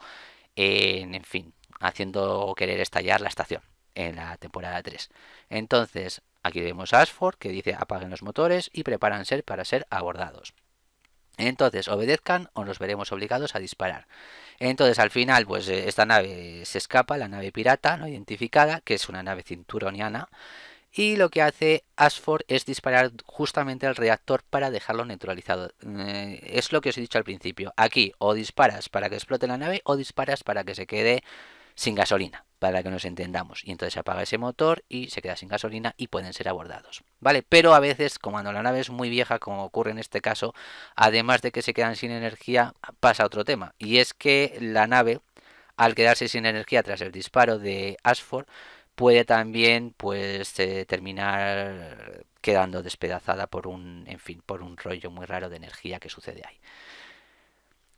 en, fin, haciendo querer estallar la estación en la temporada 3. Entonces, aquí vemos a Ashford que dice apaguen los motores y preparan para ser abordados. Entonces, obedezcan o nos veremos obligados a disparar. Entonces, al final, pues eh, esta nave se escapa, la nave pirata no identificada, que es una nave cinturoniana, y lo que hace Ashford es disparar justamente al reactor para dejarlo neutralizado. Eh, es lo que os he dicho al principio. Aquí o disparas para que explote la nave o disparas para que se quede sin gasolina, para que nos entendamos. Y entonces se apaga ese motor y se queda sin gasolina y pueden ser abordados. ¿Vale? Pero a veces, como cuando la nave es muy vieja, como ocurre en este caso, además de que se quedan sin energía, pasa otro tema. Y es que la nave, al quedarse sin energía tras el disparo de Ashford, puede también pues eh, terminar quedando despedazada por un en fin por un rollo muy raro de energía que sucede ahí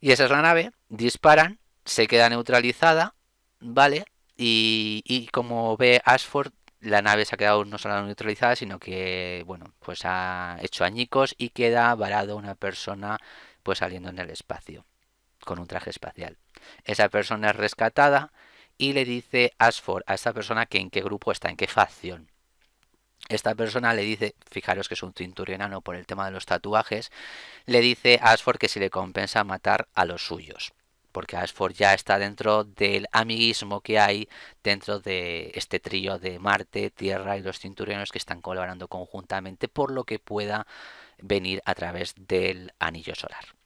y esa es la nave disparan se queda neutralizada vale y, y como ve Ashford la nave se ha quedado no solo neutralizada sino que bueno pues ha hecho añicos y queda varado una persona pues saliendo en el espacio con un traje espacial esa persona es rescatada y le dice Ashford a esta persona que en qué grupo está, en qué facción. Esta persona le dice, fijaros que es un cinturionano por el tema de los tatuajes, le dice a Ashford que si le compensa matar a los suyos, porque Ashford ya está dentro del amiguismo que hay dentro de este trío de Marte, Tierra y los cinturionos que están colaborando conjuntamente por lo que pueda venir a través del anillo solar.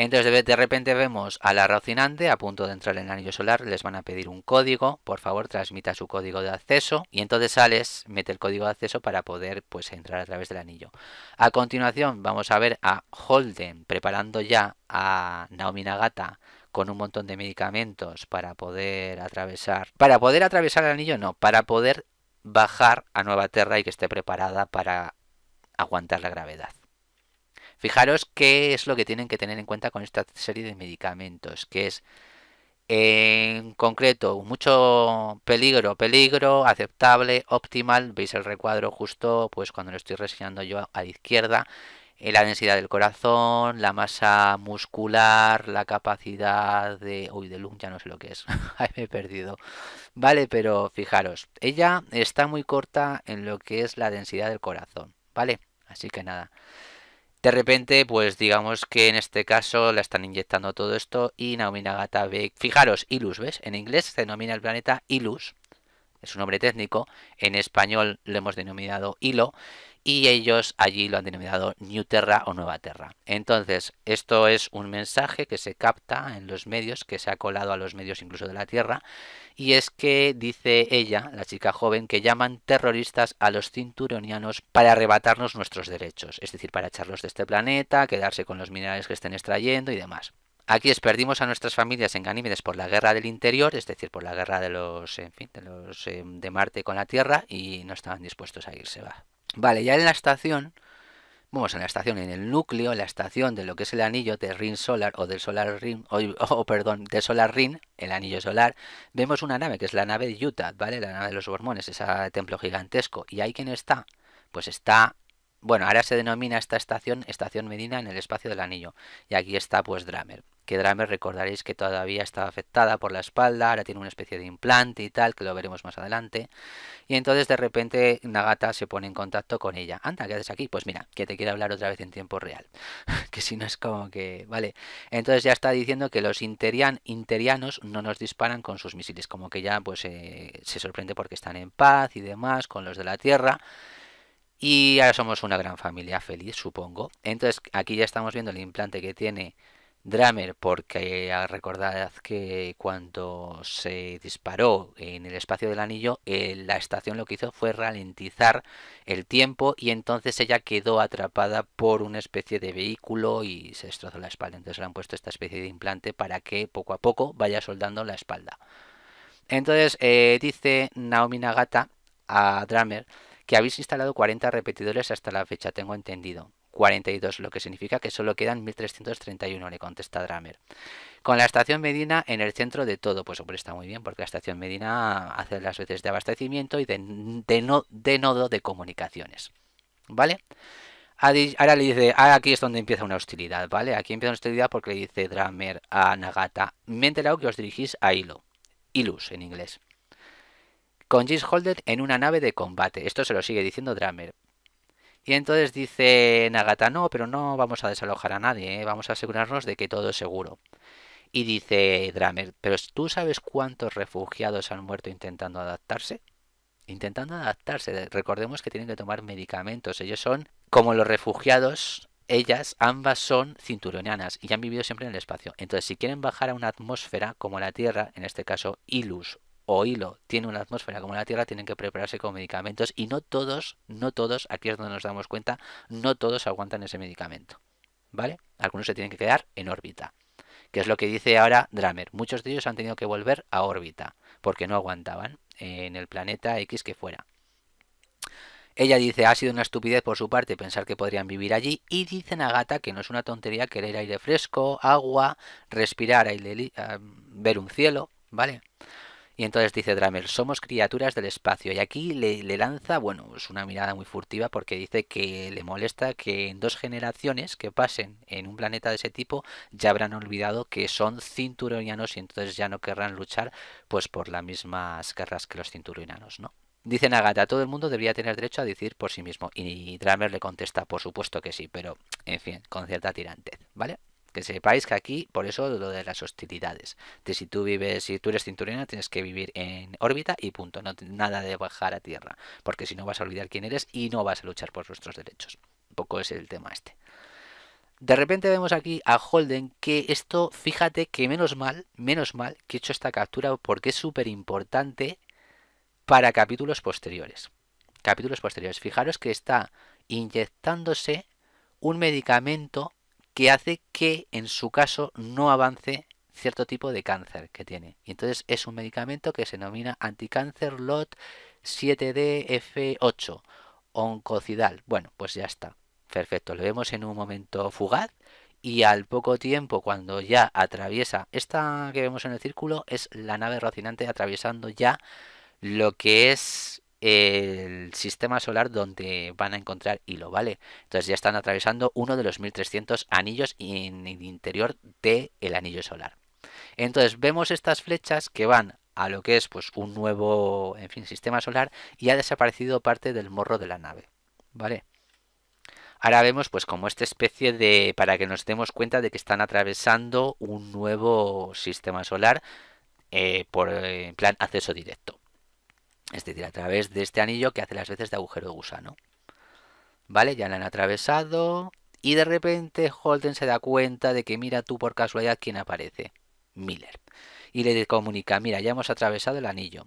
Entonces de, repente vemos a la Rocinante a punto de entrar en el anillo solar, les van a pedir un código, por favor transmita su código de acceso y entonces sales mete el código de acceso para poder pues entrar a través del anillo. A continuación vamos a ver a Holden preparando ya a Naomi Nagata con un montón de medicamentos para poder atravesar, para poder atravesar el anillo no, para poder bajar a Nueva Terra y que esté preparada para aguantar la gravedad. Fijaros qué es lo que tienen que tener en cuenta con esta serie de medicamentos, que es en concreto mucho peligro, peligro, aceptable, optimal, veis el recuadro justo pues cuando lo estoy reseñando yo a la izquierda, eh, la densidad del corazón, la masa muscular, la capacidad de... Uy, de lung ya no sé lo que es, [laughs] me he perdido. Vale, pero fijaros, ella está muy corta en lo que es la densidad del corazón, ¿vale? Así que nada. De repente, pues digamos que en este caso la están inyectando todo esto y Naomi Nagata ve, fijaros, Ilus, ¿ves? En inglés se denomina el planeta Ilus, es un nombre técnico, en español lo hemos denominado hilo, y ellos allí lo han denominado New Terra o Nueva Terra. Entonces, esto es un mensaje que se capta en los medios, que se ha colado a los medios incluso de la Tierra, y es que dice ella, la chica joven, que llaman terroristas a los cinturonianos para arrebatarnos nuestros derechos, es decir, para echarlos de este planeta, quedarse con los minerales que estén extrayendo y demás. Aquí es, perdimos a nuestras familias en Ganímedes por la guerra del interior, es decir, por la guerra de los, en fin, de em, de Marte con la Tierra, y no estaban dispuestos a irse, va. Vale, ya en la estación, vamos, en la estación, en el núcleo, en la estación de lo que es el anillo de Ring Solar o del Solar Ring, o, [laughs] perdón, de Solar Ring, el anillo solar, vemos una nave que es la nave de Utah, ¿vale? La nave de los hormones, ese templo gigantesco. ¿Y ahí quién está? Pues está bueno, ahora se denomina esta estación Estación Medina en el espacio del anillo. Y aquí está pues Dramer que Dramer recordaréis que todavía estaba afectada por la espalda, ahora tiene una especie de implante y tal, que lo veremos más adelante. Y entonces de repente Nagata se pone en contacto con ella. Anda, ¿qué haces aquí? Pues mira, que te quiero hablar otra vez en tiempo real. [laughs] que si no es como que... Vale. Entonces ya está diciendo que los interianos no nos disparan con sus misiles, como que ya pues eh, se sorprende porque están en paz y demás con los de la Tierra. Y ahora somos una gran familia feliz, supongo. Entonces, aquí ya estamos viendo el implante que tiene Dramer, porque ah, recordad que cuando se disparó en el espacio del anillo, la estación lo que hizo fue ralentizar el tiempo y entonces ella quedó atrapada por una especie de vehículo y se destrozó la espalda. Entonces le han puesto esta especie de implante para que poco a poco vaya soldando la espalda. Entonces eh, dice Naomi Nagata a Dramer que habéis instalado 40 repetidores hasta la fecha, tengo entendido. 42, lo que significa que solo quedan 1331, le contesta Dramer. Con la estación Medina en el centro de todo, pues está muy bien, porque la estación Medina hace las veces de abastecimiento y de, nodo de comunicaciones. ¿Vale? Ahora le dice, ah, aquí es donde empieza una hostilidad, ¿vale? Aquí empieza una hostilidad porque le dice Dramer a Nagata, me que os dirigís a Hilo, Ilus en inglés, con Gis en una nave de combate. Esto se lo sigue diciendo Dramer. Y entonces dice Nagata, no, pero no vamos a desalojar a nadie, ¿eh? vamos a asegurarnos de que todo es seguro. Y dice Dramer, pero ¿tú sabes cuántos refugiados han muerto intentando adaptarse? Intentando adaptarse, recordemos que tienen que tomar medicamentos, ellos son como los refugiados, ellas ambas son cinturonianas y han vivido siempre en el espacio. Entonces, si quieren bajar a una atmósfera como la Tierra, en este caso Ilus o hilo tiene una atmósfera como la Tierra, tienen que prepararse con medicamentos y no todos, no todos, aquí es donde nos damos cuenta, no todos aguantan ese medicamento. ¿Vale? Algunos se tienen que quedar en órbita, que es lo que dice ahora Dramer. Muchos de ellos han tenido que volver a órbita porque no aguantaban en el planeta X que fuera. Ella dice, ha sido una estupidez por su parte pensar que podrían vivir allí. Y dicen a Gata que no es una tontería querer aire fresco, agua, respirar, aire, ah, ver un cielo, ¿vale? Y entonces dice Dramer, somos criaturas del espacio. Y aquí le, lanza, bueno, es una mirada muy furtiva porque dice que le molesta que en dos generaciones que pasen en un planeta de ese tipo ya habrán olvidado que son cinturonianos y entonces ya no querrán luchar pues por las mismas guerras que los cinturonianos, ¿no? Dice Nagata, todo el mundo debería tener derecho a decir por sí mismo. Y Dramer le contesta, por supuesto que sí, pero, en fin, con cierta tirantez, ¿vale? Que sepáis que aquí, por eso lo de las hostilidades. De si tú vives, si tú eres cinturina, tienes que vivir en órbita y punto. No, nada de bajar a tierra. Porque si no vas a olvidar quién eres y no vas a luchar por vuestros derechos. Un poco es el tema este. De repente vemos aquí a Holden que esto, fíjate que menos mal, menos mal que he hecho esta captura porque es súper importante para capítulos posteriores. Capítulos posteriores. Fijaros que está inyectándose un medicamento que hace que en su caso no avance cierto tipo de cáncer que tiene. Y entonces es un medicamento que se denomina anticáncer LOT 7DF8, oncocidal. Bueno, pues ya está. Perfecto, lo vemos en un momento fugaz y al poco tiempo cuando ya atraviesa, esta que vemos en el círculo es la nave rocinante atravesando ya lo que es el sistema solar donde van a encontrar hilo, ¿vale? Entonces ya están atravesando uno de los 1300 anillos en el interior del el anillo solar. Entonces vemos estas flechas que van a lo que es pues un nuevo, en fin, sistema solar y ha desaparecido parte del morro de la nave, ¿vale? Ahora vemos pues como esta especie de para que nos demos cuenta de que están atravesando un nuevo sistema solar eh, por en plan acceso directo. Es decir, a través de este anillo que hace las veces de agujero de gusano. ¿Vale? Ya la han atravesado. Y de repente Holden se da cuenta de que mira tú por casualidad quién aparece. Miller. Y le comunica, mira, ya hemos atravesado el anillo.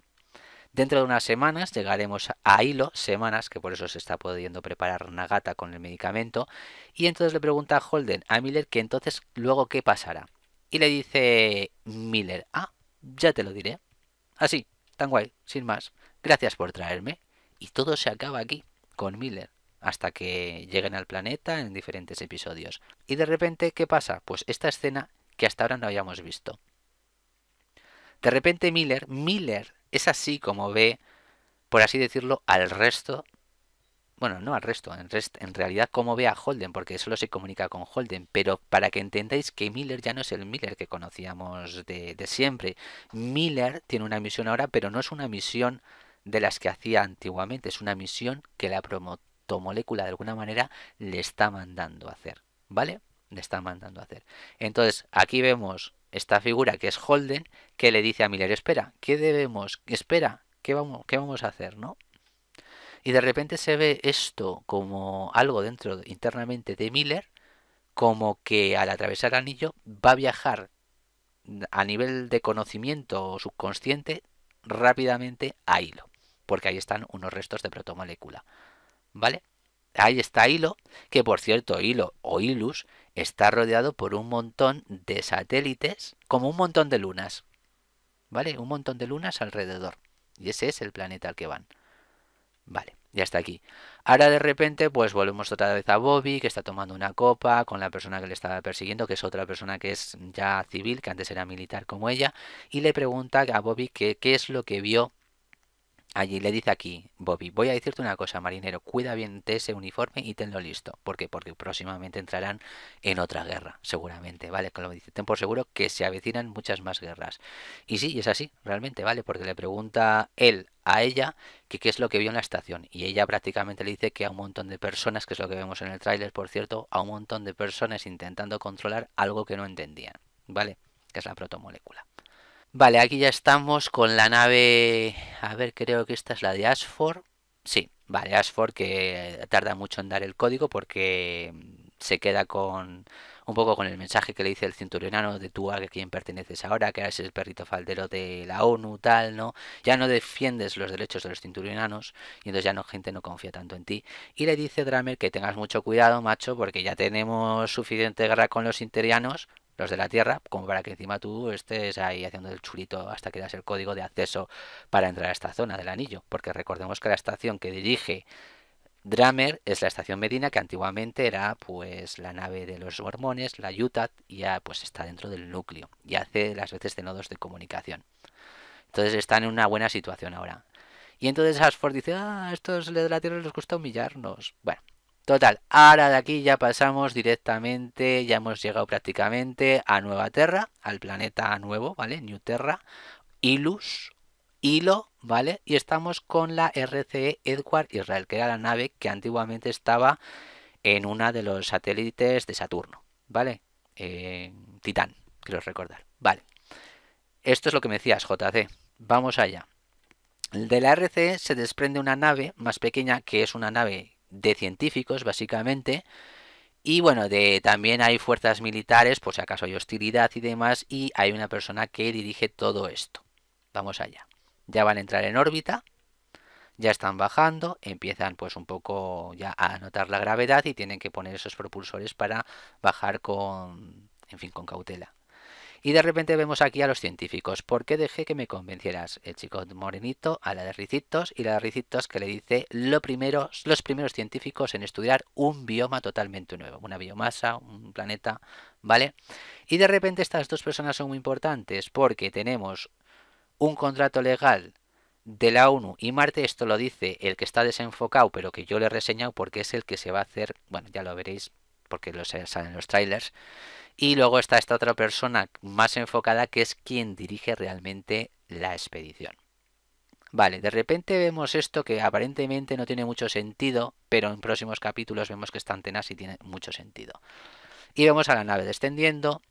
Dentro de unas semanas llegaremos a Hilo, semanas, que por eso se está pudiendo preparar Nagata con el medicamento. Y entonces le pregunta a Holden, a Miller, que entonces luego qué pasará. Y le dice Miller, ah, ya te lo diré. Así, tan guay, sin más gracias por traerme. Y todo se acaba aquí, con Miller, hasta que lleguen al planeta en diferentes episodios. Y de repente, ¿qué pasa? Pues esta escena que hasta ahora no habíamos visto. De repente Miller, Miller es así como ve, por así decirlo, al resto bueno, no al resto, en, realidad como ve a Holden, porque solo se comunica con Holden, pero para que entendáis que Miller ya no es el Miller que conocíamos de, de siempre. Miller tiene una misión ahora, pero no es una misión de las que hacía antiguamente. Es una misión que la promotomolécula de alguna manera le está mandando a hacer. ¿Vale? Le está mandando a hacer. Entonces, aquí vemos esta figura que es Holden, que le dice a Miller, espera, ¿qué debemos? Espera, ¿qué vamos, qué vamos a hacer? ¿No? Y de repente se ve esto como algo dentro internamente de Miller, como que al atravesar el anillo va a viajar a nivel de conocimiento subconsciente rápidamente a hilo porque ahí están unos restos de protomolécula. ¿Vale? Ahí está Hilo, que por cierto, Hilo o Hilus. está rodeado por un montón de satélites, como un montón de lunas. ¿Vale? Un montón de lunas alrededor. Y ese es el planeta al que van. Vale, ya está aquí. Ahora de repente, pues volvemos otra vez a Bobby, que está tomando una copa con la persona que le estaba persiguiendo, que es otra persona que es ya civil, que antes era militar como ella, y le pregunta a Bobby qué es lo que vio Allí le dice aquí, Bobby, voy a decirte una cosa, marinero, cuida bien de ese uniforme y tenlo listo. Porque próximamente entrarán en otra guerra, seguramente, ¿vale? Como dice, ten por seguro que se avecinan muchas más guerras. Y sí, es así, realmente, ¿vale? Porque le pregunta él a ella qué es lo que vio en la estación. Y ella prácticamente le dice que a un montón de personas, que es lo que vemos en el tráiler, por cierto, a un montón de personas intentando controlar algo que no entendían, ¿vale? Que es la protomolécula. Vale, aquí ya estamos con la nave... A ver, creo que esta es la de Ashford. Sí, vale, Ashford que eh, tarda mucho en dar el código porque mm, se queda con un poco con el mensaje que le dice el cinturionano de tú a quien perteneces ahora, que eres el perrito faldero de la ONU, tal, ¿no? Ya no defiendes los derechos de los cinturionanos, y entonces ya no gente no confía tanto en ti. Y le dice Dramer que tengas mucho cuidado, macho, porque ya tenemos suficiente guerra con los interianos, de la Tierra, como para que encima tú estés ahí haciendo el chulito hasta que das el código de acceso para entrar a esta zona del anillo. Porque recordemos que la estación que dirige Dramer es la estación Medina que antiguamente era pues la nave de los mormones, la Utah, y ya pues está dentro del núcleo y hace las veces de nodos de comunicación. Entonces están en una buena situación ahora. Y entonces Ashford dice, ah, estos de la Tierra les gusta humillarnos. Bueno, Total, ahora de aquí ya pasamos directamente, ya hemos llegado prácticamente a Nueva Terra, al planeta nuevo, ¿vale? New Terra, Ilus, Hilo, ¿vale? Y estamos con la RCE Edward Israel, que era la nave que antiguamente estaba en una de los satélites de Saturno, ¿vale? Titán, quiero recordar, ¿vale? Esto es lo que me decías, JC. Vamos allá. De la RCE se desprende una nave más pequeña, que es una nave de científicos, básicamente. Y bueno, de, también hay fuerzas militares, por si acaso hay hostilidad y demás, y hay una persona que dirige todo esto. Vamos allá. Ya van a entrar en órbita, ya están bajando, empiezan pues un poco ya a notar la gravedad y tienen que poner esos propulsores para bajar con, en fin, con cautela. Y de repente vemos aquí a los científicos. ¿Por qué dejé que me convencieras? El eh, chico morenito a la de Ricitos y la de Ricitos que le dice lo primero, los primeros científicos en estudiar un bioma totalmente nuevo. Una biomasa, un planeta, ¿vale? Y de repente estas dos personas son muy importantes porque tenemos un contrato legal de la ONU y Marte, esto lo dice el que está desenfocado, pero que yo le he reseñado porque es el que se va a hacer, bueno, ya lo veréis porque lo salen los trailers, y luego está esta otra persona más enfocada que es quien dirige realmente la expedición. Vale, de repente vemos esto que aparentemente no tiene mucho sentido, pero en próximos capítulos vemos que esta antena sí tiene mucho sentido. Y vemos a la nave descendiendo,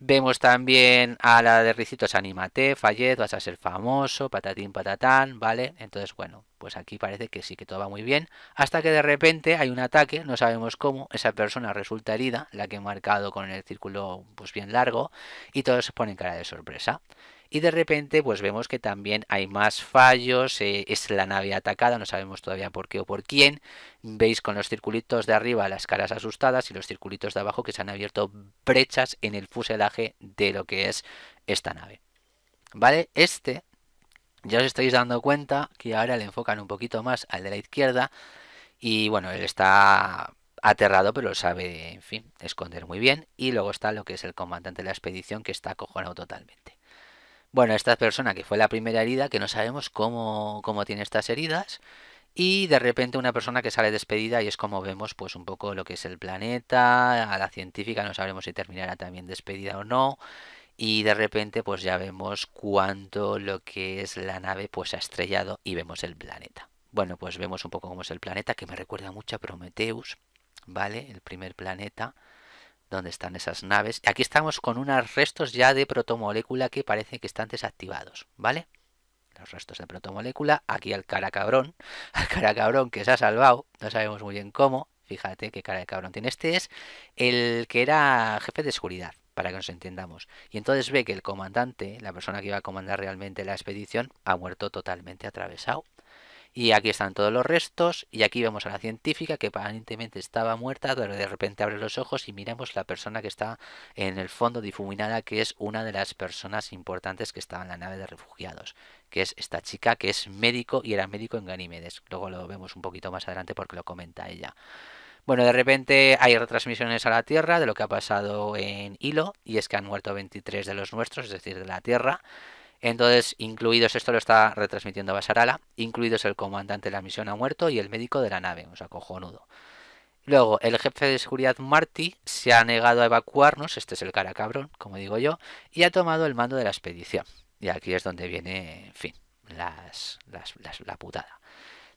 Vemos también a la de Ricitos animate, Fallez, vas a ser famoso, patatín patatán, ¿vale? Entonces, bueno, pues aquí parece que sí que todo va muy bien. Hasta que de repente hay un ataque, no sabemos cómo, esa persona resulta herida, la que he marcado con el círculo pues bien largo, y todos se ponen cara de sorpresa y de repente pues vemos que también hay más fallos, eh, es la nave atacada, no sabemos todavía por qué o por quién, veis con los circulitos de arriba las caras asustadas y los circulitos de abajo que se han abierto brechas en el fuselaje de lo que es esta nave. ¿Vale? Este, ya os estáis dando cuenta que ahora le enfocan un poquito más al de la izquierda y bueno, él está aterrado, pero sabe, en fin, esconder muy bien. Y luego está lo que es el comandante de la expedición, que está acojonado totalmente. Bueno, esta persona que fue la primera herida, que no sabemos cómo, cómo tiene estas heridas, y de repente una persona que sale despedida y es como vemos pues un poco lo que es el planeta, a la científica, no sabremos si terminará también despedida o no, y de repente pues ya vemos cuánto lo que es la nave pues ha estrellado y vemos el planeta. Bueno, pues vemos un poco cómo es el planeta, que me recuerda mucho a Prometheus, ¿vale? El primer planeta dónde están esas naves. Aquí estamos con unos restos ya de protomolécula que parece que están desactivados, ¿vale? Los restos de protomolécula, aquí al cara cabrón, [laughs] al cara cabrón que se ha salvado, no sabemos muy bien cómo, fíjate qué cara de cabrón tiene. Este es el que era jefe de seguridad, para que nos entendamos. Y entonces ve que el comandante, la persona que iba a comandar realmente la expedición, ha muerto totalmente atravesado. Y aquí están todos los restos. Y aquí vemos a la científica que aparentemente estaba muerta, pero de repente abre los ojos y miramos la persona que está en el fondo difuminada, que es una de las personas importantes que estaba en la nave de refugiados, que es esta chica que es médico y era médico en Ganímedes. Luego lo vemos un poquito más adelante porque lo comenta ella. Bueno, de repente hay retransmisiones a la Tierra de lo que ha pasado en Hilo, y es que han muerto 23 de los nuestros, es decir, de la Tierra. Entonces, incluidos, esto lo está retransmitiendo Basarala, incluidos el comandante de la misión ha muerto y el médico de la nave, o sea, cojonudo. Luego, el jefe de seguridad Marty se ha negado a evacuarnos, este es el cara cabrón, como digo yo, y ha tomado el mando de la expedición. Y aquí es donde viene, en fin, las, las, la putada.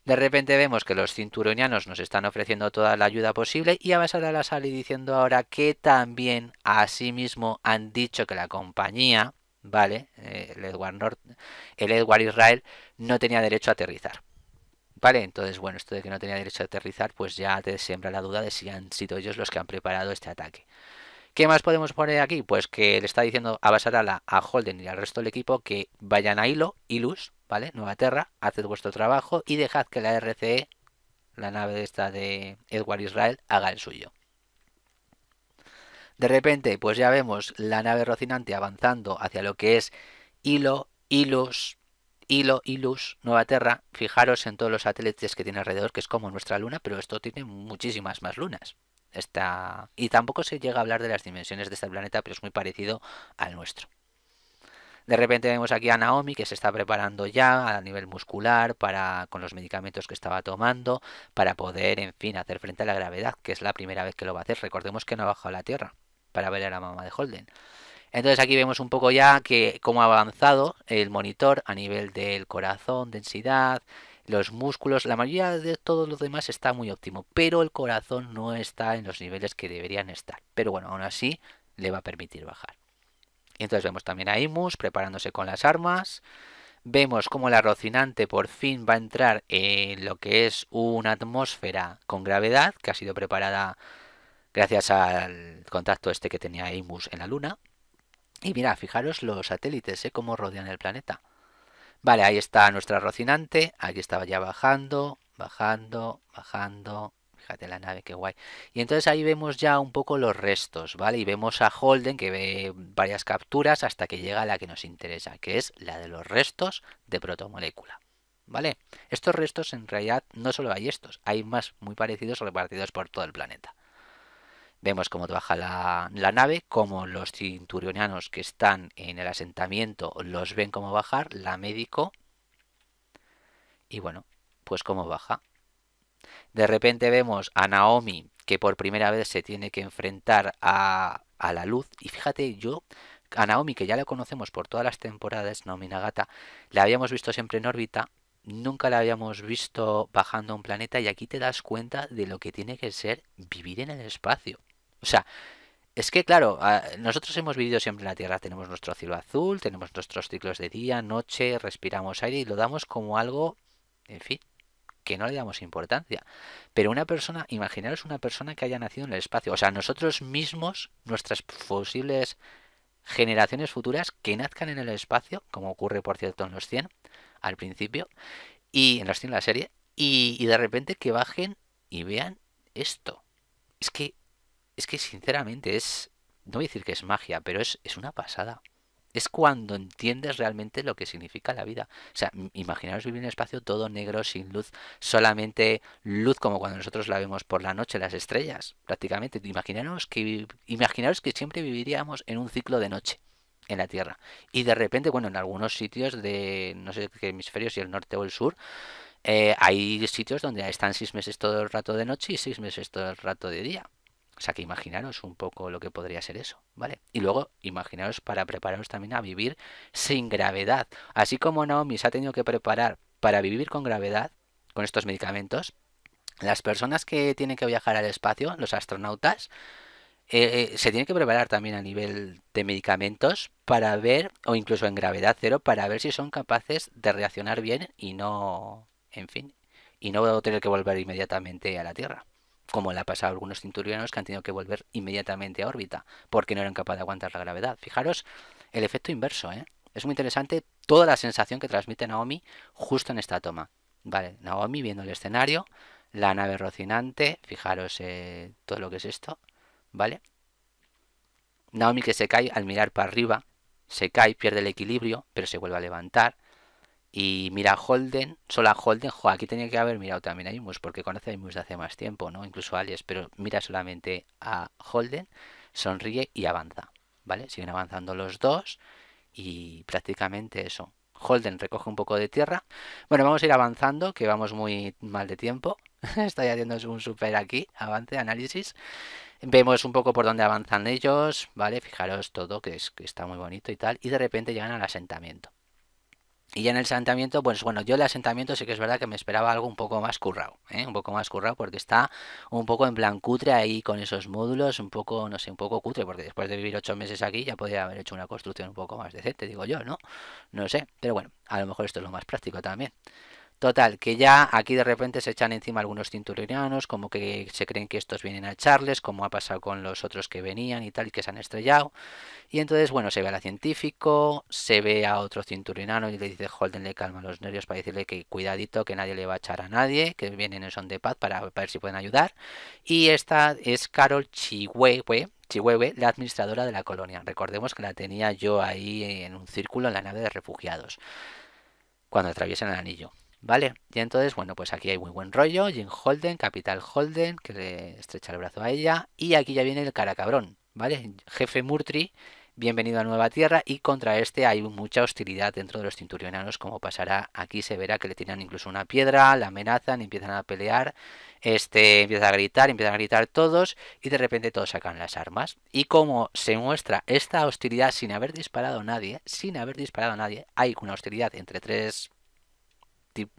De repente vemos que los cinturonianos nos están ofreciendo toda la ayuda posible y Basarala sale diciendo ahora que también a sí mismo han dicho que la compañía Vale, eh, el Edward, el Edward Israel no tenía derecho a aterrizar. Vale, entonces, bueno, esto de que no tenía derecho a aterrizar, pues ya te siembra la duda de si han sido ellos los que han preparado este ataque. ¿Qué más podemos poner aquí? Pues que le está diciendo a Basarala, a Holden y al resto del equipo que vayan a Hilo, Ilus, ¿vale? Nueva Terra, haced vuestro trabajo y dejad que la RCE, la nave esta de Edward Israel, haga el suyo. De repente, pues ya vemos la nave rocinante avanzando hacia lo que es Hilo, Ilus, Hilo, Ilus, Nueva Tierra. Fijaros en todos los satélites que tiene alrededor, que es como nuestra luna, pero esto tiene muchísimas más lunas. Está... Y tampoco se llega a hablar de las dimensiones de este planeta, pero es muy parecido al nuestro. De repente vemos aquí a Naomi que se está preparando ya a nivel muscular para con los medicamentos que estaba tomando para poder, en fin, hacer frente a la gravedad, que es la primera vez que lo va a hacer. Recordemos que no ha bajado la Tierra para ver a la mamá de Holden. Entonces aquí vemos un poco ya que cómo ha avanzado el monitor a nivel del corazón, densidad, los músculos, la mayoría de todos los demás está muy óptimo, pero el corazón no está en los niveles que deberían estar. Pero bueno, aún así le va a permitir bajar. entonces vemos también a Imus preparándose con las armas. Vemos cómo la rocinante por fin va a entrar en lo que es una atmósfera con gravedad que ha sido preparada gracias al contacto este que tenía Amos en la Luna. Y mira, fijaros los satélites, ¿eh? cómo rodean el planeta. Vale, ahí está nuestra Rocinante, aquí estaba ya bajando, bajando, bajando, fíjate la nave, qué guay. Y entonces ahí vemos ya un poco los restos, ¿vale? Y vemos a Holden que ve varias capturas hasta que llega a la que nos interesa, que es la de los restos de protomolécula, ¿vale? Estos restos en realidad no solo hay estos, hay más muy parecidos repartidos por todo el planeta. Vemos cómo baja la, nave, cómo los cinturionianos que están en el asentamiento los ven cómo bajar, la médico. Y bueno, pues cómo baja. De repente vemos a Naomi que por primera vez se tiene que enfrentar a, a la luz. Y fíjate, yo a Naomi, que ya la conocemos por todas las temporadas, Naomi Nagata, la habíamos visto siempre en órbita, nunca la habíamos visto bajando a un planeta y aquí te das cuenta de lo que tiene que ser vivir en el espacio. O sea, es que claro, nosotros hemos vivido siempre en la Tierra, tenemos nuestro cielo azul, tenemos nuestros ciclos de día, noche, respiramos aire y lo damos como algo, en fin, que no le damos importancia. Pero una persona, imaginaros una persona que haya nacido en el espacio, o sea, nosotros mismos, nuestras posibles generaciones futuras que nazcan en el espacio, como ocurre por cierto en los 100, al principio, y en los 100 la serie, y, y de repente que bajen y vean esto. Es que es que sinceramente es, no voy a decir que es magia, pero es, es una pasada. Es cuando entiendes realmente lo que significa la vida. O sea, imaginaros vivir en un espacio todo negro, sin luz, solamente luz como cuando nosotros la vemos por la noche, las estrellas, prácticamente. Imaginaros que, imaginaros que siempre viviríamos en un ciclo de noche en la Tierra. Y de repente, bueno, en algunos sitios de, no sé qué hemisferio, si el norte o el sur, eh, hay sitios donde están seis meses todo el rato de noche y seis meses todo el rato de día. O sea que imaginaros un poco lo que podría ser eso, ¿vale? Y luego imaginaros para prepararos también a vivir sin gravedad. Así como Naomi se ha tenido que preparar para vivir con gravedad, con estos medicamentos, las personas que tienen que viajar al espacio, los astronautas, eh, eh, se tienen que preparar también a nivel de medicamentos para ver, o incluso en gravedad cero, para ver si son capaces de reaccionar bien y no, en fin, y no tener que volver inmediatamente a la Tierra como le ha pasado a algunos cinturianos que han tenido que volver inmediatamente a órbita porque no eran capaces de aguantar la gravedad. Fijaros el efecto inverso, ¿eh? Es muy interesante toda la sensación que transmite Naomi justo en esta toma. Vale, Naomi viendo el escenario, la nave rocinante, fijaros eh, todo lo que es esto, ¿vale? Naomi que se cae al mirar para arriba, se cae, pierde el equilibrio, pero se vuelve a levantar. Y mira Holden, Sola Holden, aquí tenía que haber mirado también a Imus, porque conoce a Imus de hace más tiempo, ¿no? Incluso a Alias, pero mira solamente a Holden, sonríe y avanza, ¿vale? Siguen avanzando los dos y prácticamente eso. Holden recoge un poco de tierra. Bueno, vamos a ir avanzando, que vamos muy mal de tiempo. [laughs] Estoy haciendo un super aquí, avance, análisis. Vemos un poco por dónde avanzan ellos, ¿vale? Fijaros todo, que, es, que está muy bonito y tal. Y de repente llegan al asentamiento. Y ya en el asentamiento, pues bueno, yo el asentamiento sí que es verdad que me esperaba algo un poco más currado, ¿eh? un poco más currado porque está un poco en plan cutre ahí con esos módulos, un poco, no sé, un poco cutre, porque después de vivir ocho meses aquí ya podría haber hecho una construcción un poco más decente, digo yo, ¿no? No sé, pero bueno, a lo mejor esto es lo más práctico también. Total, que ya aquí de repente se echan encima algunos cinturonianos, como que se creen que estos vienen a echarles, como ha pasado con los otros que venían y tal, y que se han estrellado. Y entonces, bueno, se ve al científico, se ve a otro cinturinano y le dice Holden le calma los nervios para decirle que cuidadito, que nadie le va a echar a nadie, que vienen en son de paz para, ver si pueden ayudar. Y esta es Carol Chihuehue, la administradora de la colonia. Recordemos que la tenía yo ahí en un círculo en la nave de refugiados, cuando atraviesan el anillo. ¿Vale? Y entonces, bueno, pues aquí hay muy buen rollo. Jim Holden, Capital Holden, que le estrecha el brazo a ella. Y aquí ya viene el cara cabrón, ¿vale? Jefe Murtri, bienvenido a Nueva Tierra. Y contra este hay mucha hostilidad dentro de los cinturionanos, como pasará aquí. Se verá que le tiran incluso una piedra, la amenazan, empiezan a pelear. Este empieza a gritar, empiezan a gritar todos. Y de repente todos sacan las armas. Y como se muestra esta hostilidad sin haber disparado a nadie, sin haber disparado a nadie, hay una hostilidad entre tres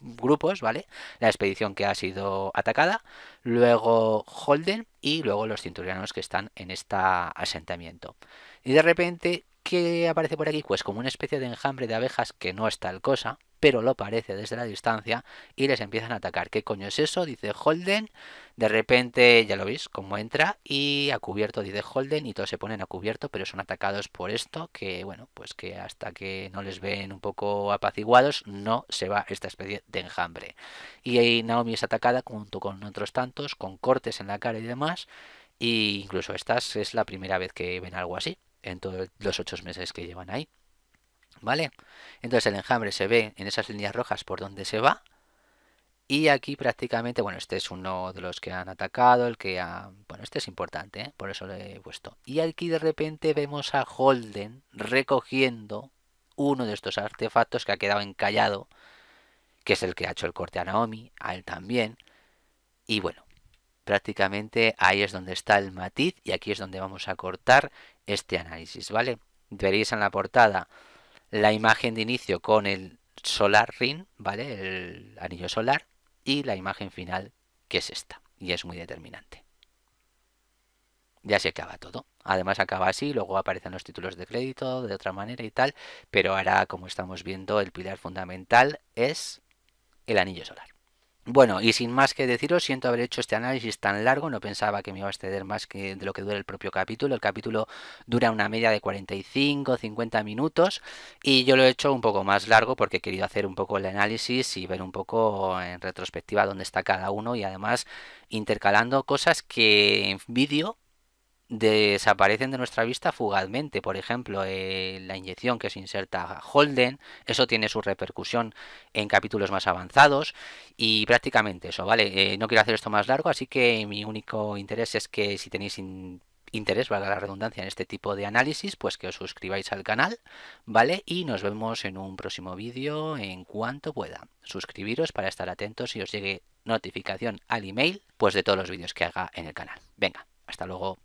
grupos, ¿vale? La expedición que ha sido atacada, luego Holden y luego los cinturianos que están en este asentamiento. Y de repente, ¿qué aparece por aquí? Pues como una especie de enjambre de abejas que no es tal cosa, pero lo parece desde la distancia y les empiezan a atacar. ¿Qué coño es eso? Dice Holden de repente, ya lo veis, como entra y ha cubierto de Holden y todos se ponen a cubierto, pero son atacados por esto, que bueno, pues que hasta que no les ven un poco apaciguados, no se va esta especie de enjambre. Y ahí Naomi es atacada junto con otros tantos, con cortes en la cara y demás, e incluso estas es la primera vez que ven algo así, en todos los ocho meses que llevan ahí. ¿Vale? Entonces el enjambre se ve en esas líneas rojas por donde se va, y aquí prácticamente, bueno, este es uno de los que han atacado, el que ha... Bueno, este es importante, ¿eh? por eso lo he puesto. Y aquí de repente vemos a Holden recogiendo uno de estos artefactos que ha quedado encallado, que es el que ha hecho el corte a Naomi, a él también. Y bueno, prácticamente ahí es donde está el matiz y aquí es donde vamos a cortar este análisis, ¿vale? Veréis en la portada la imagen de inicio con el solar ring, ¿vale? El anillo solar y la imagen final que es esta y es muy determinante. Ya se acaba todo. Además acaba así, luego aparecen los títulos de crédito de otra manera y tal, pero ahora como estamos viendo el pilar fundamental es el anillo solar. Bueno, y sin más que deciros, siento haber hecho este análisis tan largo, no pensaba que me iba a exceder más que de lo que dura el propio capítulo. El capítulo dura una media de 45, 50 minutos y yo lo he hecho un poco más largo porque he querido hacer un poco el análisis y ver un poco en retrospectiva dónde está cada uno y además intercalando cosas que en vídeo desaparecen de nuestra vista fugazmente. Por ejemplo, eh, la inyección que se inserta a Holden, eso tiene su repercusión en capítulos más avanzados y prácticamente eso, ¿vale? Eh, no quiero hacer esto más largo, así que mi único interés es que si tenéis interés, valga la redundancia, en este tipo de análisis, pues que os suscribáis al canal, ¿vale? Y nos vemos en un próximo vídeo en cuanto pueda. Suscribiros para estar atentos y os llegue notificación al email, pues de todos los vídeos que haga en el canal. Venga, hasta luego.